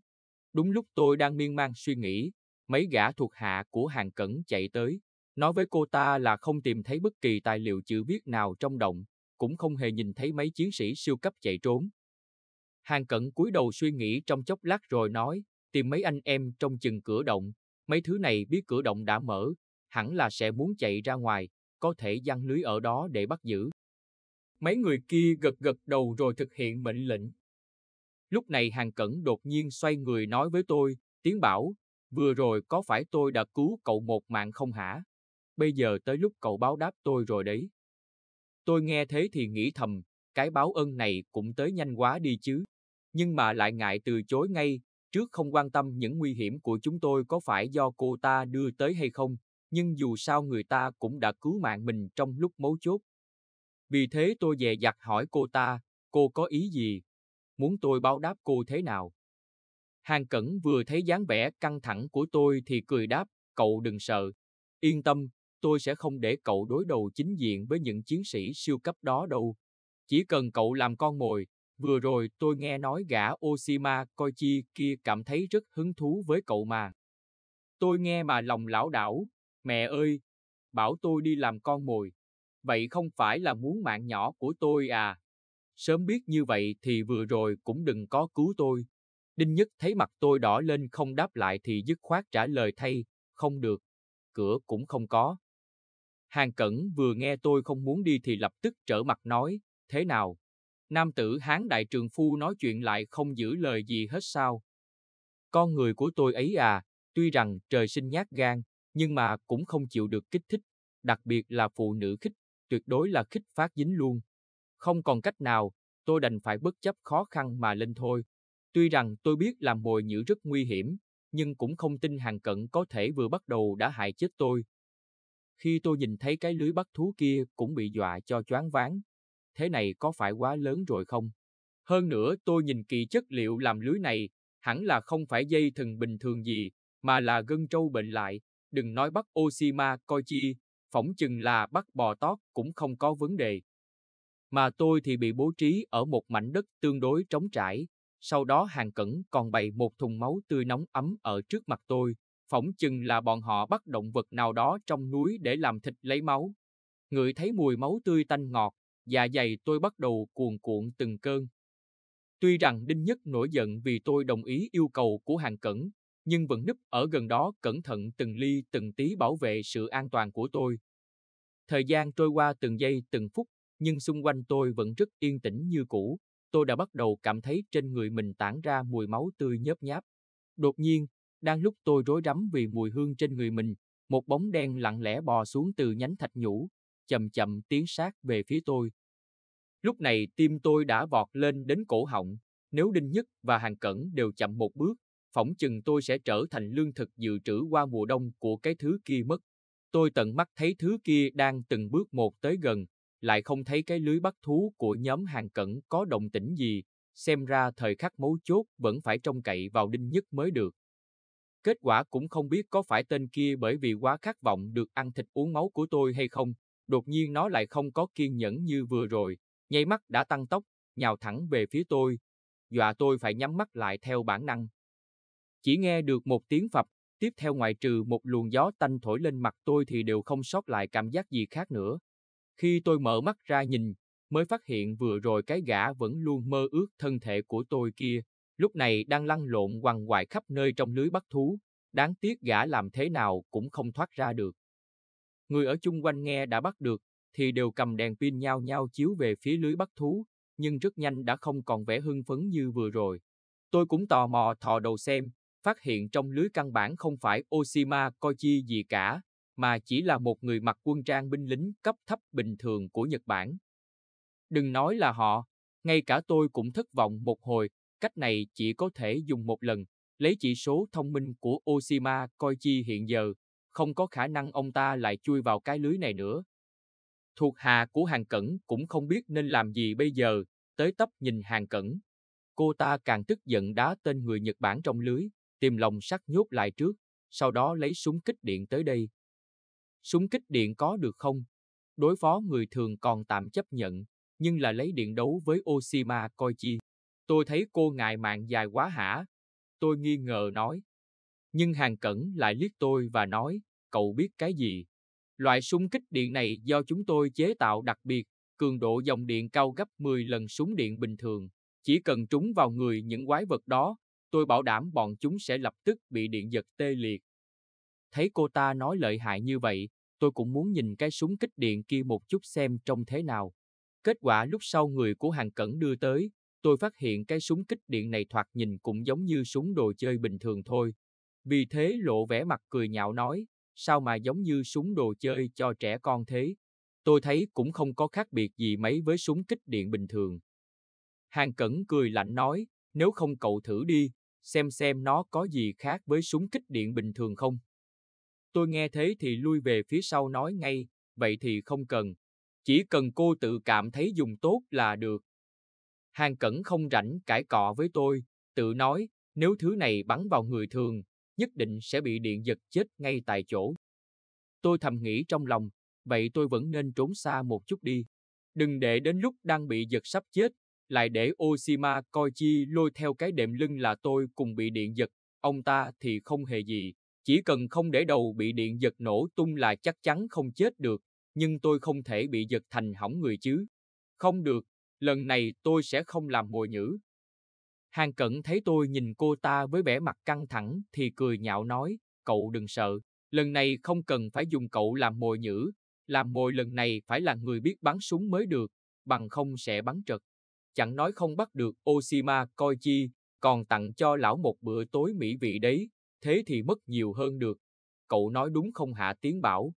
Đúng lúc tôi đang miên man suy nghĩ, mấy gã thuộc hạ của hàng cẩn chạy tới, Nói với cô ta là không tìm thấy bất kỳ tài liệu chữ viết nào trong động, cũng không hề nhìn thấy mấy chiến sĩ siêu cấp chạy trốn. Hàng cận cúi đầu suy nghĩ trong chốc lát rồi nói, tìm mấy anh em trong chừng cửa động, mấy thứ này biết cửa động đã mở, hẳn là sẽ muốn chạy ra ngoài, có thể giăng lưới ở đó để bắt giữ. Mấy người kia gật gật đầu rồi thực hiện mệnh lệnh. Lúc này Hàng Cẩn đột nhiên xoay người nói với tôi, tiếng bảo, vừa rồi có phải tôi đã cứu cậu một mạng không hả? bây giờ tới lúc cậu báo đáp tôi rồi đấy. Tôi nghe thế thì nghĩ thầm, cái báo ơn này cũng tới nhanh quá đi chứ. Nhưng mà lại ngại từ chối ngay, trước không quan tâm những nguy hiểm của chúng tôi có phải do cô ta đưa tới hay không, nhưng dù sao người ta cũng đã cứu mạng mình trong lúc mấu chốt. Vì thế tôi dè dặt hỏi cô ta, cô có ý gì? Muốn tôi báo đáp cô thế nào? Hàng Cẩn vừa thấy dáng vẻ căng thẳng của tôi thì cười đáp, cậu đừng sợ. Yên tâm, tôi sẽ không để cậu đối đầu chính diện với những chiến sĩ siêu cấp đó đâu. Chỉ cần cậu làm con mồi, vừa rồi tôi nghe nói gã Oshima Koichi kia cảm thấy rất hứng thú với cậu mà. Tôi nghe mà lòng lão đảo, mẹ ơi, bảo tôi đi làm con mồi. Vậy không phải là muốn mạng nhỏ của tôi à? Sớm biết như vậy thì vừa rồi cũng đừng có cứu tôi. Đinh Nhất thấy mặt tôi đỏ lên không đáp lại thì dứt khoát trả lời thay, không được, cửa cũng không có. Hàng Cẩn vừa nghe tôi không muốn đi thì lập tức trở mặt nói, thế nào? Nam tử Hán Đại Trường Phu nói chuyện lại không giữ lời gì hết sao? Con người của tôi ấy à, tuy rằng trời sinh nhát gan, nhưng mà cũng không chịu được kích thích, đặc biệt là phụ nữ khích, tuyệt đối là khích phát dính luôn. Không còn cách nào, tôi đành phải bất chấp khó khăn mà lên thôi. Tuy rằng tôi biết làm mồi nhữ rất nguy hiểm, nhưng cũng không tin hàng cận có thể vừa bắt đầu đã hại chết tôi, khi tôi nhìn thấy cái lưới bắt thú kia cũng bị dọa cho choáng váng. Thế này có phải quá lớn rồi không? Hơn nữa tôi nhìn kỳ chất liệu làm lưới này, hẳn là không phải dây thừng bình thường gì, mà là gân trâu bệnh lại. Đừng nói bắt Oshima coi chi, phỏng chừng là bắt bò tót cũng không có vấn đề. Mà tôi thì bị bố trí ở một mảnh đất tương đối trống trải, sau đó hàng cẩn còn bày một thùng máu tươi nóng ấm ở trước mặt tôi, phỏng chừng là bọn họ bắt động vật nào đó trong núi để làm thịt lấy máu. Ngửi thấy mùi máu tươi tanh ngọt, dạ dày tôi bắt đầu cuồn cuộn từng cơn. Tuy rằng Đinh Nhất nổi giận vì tôi đồng ý yêu cầu của Hàng Cẩn, nhưng vẫn núp ở gần đó cẩn thận từng ly từng tí bảo vệ sự an toàn của tôi. Thời gian trôi qua từng giây từng phút, nhưng xung quanh tôi vẫn rất yên tĩnh như cũ. Tôi đã bắt đầu cảm thấy trên người mình tản ra mùi máu tươi nhớp nháp. Đột nhiên, đang lúc tôi rối rắm vì mùi hương trên người mình, một bóng đen lặng lẽ bò xuống từ nhánh thạch nhũ, chậm chậm tiến sát về phía tôi. Lúc này tim tôi đã vọt lên đến cổ họng, nếu Đinh Nhất và Hàng Cẩn đều chậm một bước, phỏng chừng tôi sẽ trở thành lương thực dự trữ qua mùa đông của cái thứ kia mất. Tôi tận mắt thấy thứ kia đang từng bước một tới gần, lại không thấy cái lưới bắt thú của nhóm Hàng Cẩn có động tĩnh gì, xem ra thời khắc mấu chốt vẫn phải trông cậy vào Đinh Nhất mới được. Kết quả cũng không biết có phải tên kia bởi vì quá khát vọng được ăn thịt uống máu của tôi hay không, đột nhiên nó lại không có kiên nhẫn như vừa rồi, nháy mắt đã tăng tốc, nhào thẳng về phía tôi, dọa tôi phải nhắm mắt lại theo bản năng. Chỉ nghe được một tiếng phập, tiếp theo ngoài trừ một luồng gió tanh thổi lên mặt tôi thì đều không sót lại cảm giác gì khác nữa. Khi tôi mở mắt ra nhìn, mới phát hiện vừa rồi cái gã vẫn luôn mơ ước thân thể của tôi kia, lúc này đang lăn lộn quằn quại khắp nơi trong lưới bắt thú, đáng tiếc gã làm thế nào cũng không thoát ra được. Người ở chung quanh nghe đã bắt được, thì đều cầm đèn pin nhau nhau chiếu về phía lưới bắt thú, nhưng rất nhanh đã không còn vẻ hưng phấn như vừa rồi. Tôi cũng tò mò thò đầu xem, phát hiện trong lưới căn bản không phải Oshima Koji gì cả, mà chỉ là một người mặc quân trang binh lính cấp thấp bình thường của Nhật Bản. Đừng nói là họ, ngay cả tôi cũng thất vọng một hồi Cách này chỉ có thể dùng một lần, lấy chỉ số thông minh của Oshima Koichi hiện giờ, không có khả năng ông ta lại chui vào cái lưới này nữa. Thuộc hạ của Hàng Cẩn cũng không biết nên làm gì bây giờ, tới tấp nhìn Hàng Cẩn. Cô ta càng tức giận đá tên người Nhật Bản trong lưới, tìm lòng sắt nhốt lại trước, sau đó lấy súng kích điện tới đây. Súng kích điện có được không? Đối phó người thường còn tạm chấp nhận, nhưng là lấy điện đấu với Oshima Koichi. Tôi thấy cô ngài mạng dài quá hả? Tôi nghi ngờ nói. Nhưng hàng cẩn lại liếc tôi và nói, cậu biết cái gì? Loại súng kích điện này do chúng tôi chế tạo đặc biệt, cường độ dòng điện cao gấp 10 lần súng điện bình thường. Chỉ cần trúng vào người những quái vật đó, tôi bảo đảm bọn chúng sẽ lập tức bị điện giật tê liệt. Thấy cô ta nói lợi hại như vậy, tôi cũng muốn nhìn cái súng kích điện kia một chút xem trông thế nào. Kết quả lúc sau người của hàng cẩn đưa tới, Tôi phát hiện cái súng kích điện này thoạt nhìn cũng giống như súng đồ chơi bình thường thôi. Vì thế lộ vẻ mặt cười nhạo nói, sao mà giống như súng đồ chơi cho trẻ con thế? Tôi thấy cũng không có khác biệt gì mấy với súng kích điện bình thường. Hàng Cẩn cười lạnh nói, nếu không cậu thử đi, xem xem nó có gì khác với súng kích điện bình thường không. Tôi nghe thế thì lui về phía sau nói ngay, vậy thì không cần. Chỉ cần cô tự cảm thấy dùng tốt là được. Hàng Cẩn không rảnh cãi cọ với tôi, tự nói, nếu thứ này bắn vào người thường, nhất định sẽ bị điện giật chết ngay tại chỗ. Tôi thầm nghĩ trong lòng, vậy tôi vẫn nên trốn xa một chút đi. Đừng để đến lúc đang bị giật sắp chết, lại để Oshima coi lôi theo cái đệm lưng là tôi cùng bị điện giật, ông ta thì không hề gì. Chỉ cần không để đầu bị điện giật nổ tung là chắc chắn không chết được, nhưng tôi không thể bị giật thành hỏng người chứ. Không được, lần này tôi sẽ không làm mồi nhữ. Hàng cận thấy tôi nhìn cô ta với vẻ mặt căng thẳng thì cười nhạo nói, cậu đừng sợ, lần này không cần phải dùng cậu làm mồi nhữ, làm mồi lần này phải là người biết bắn súng mới được, bằng không sẽ bắn trật. Chẳng nói không bắt được Oshima Koichi, còn tặng cho lão một bữa tối mỹ vị đấy, thế thì mất nhiều hơn được. Cậu nói đúng không hạ tiếng bảo,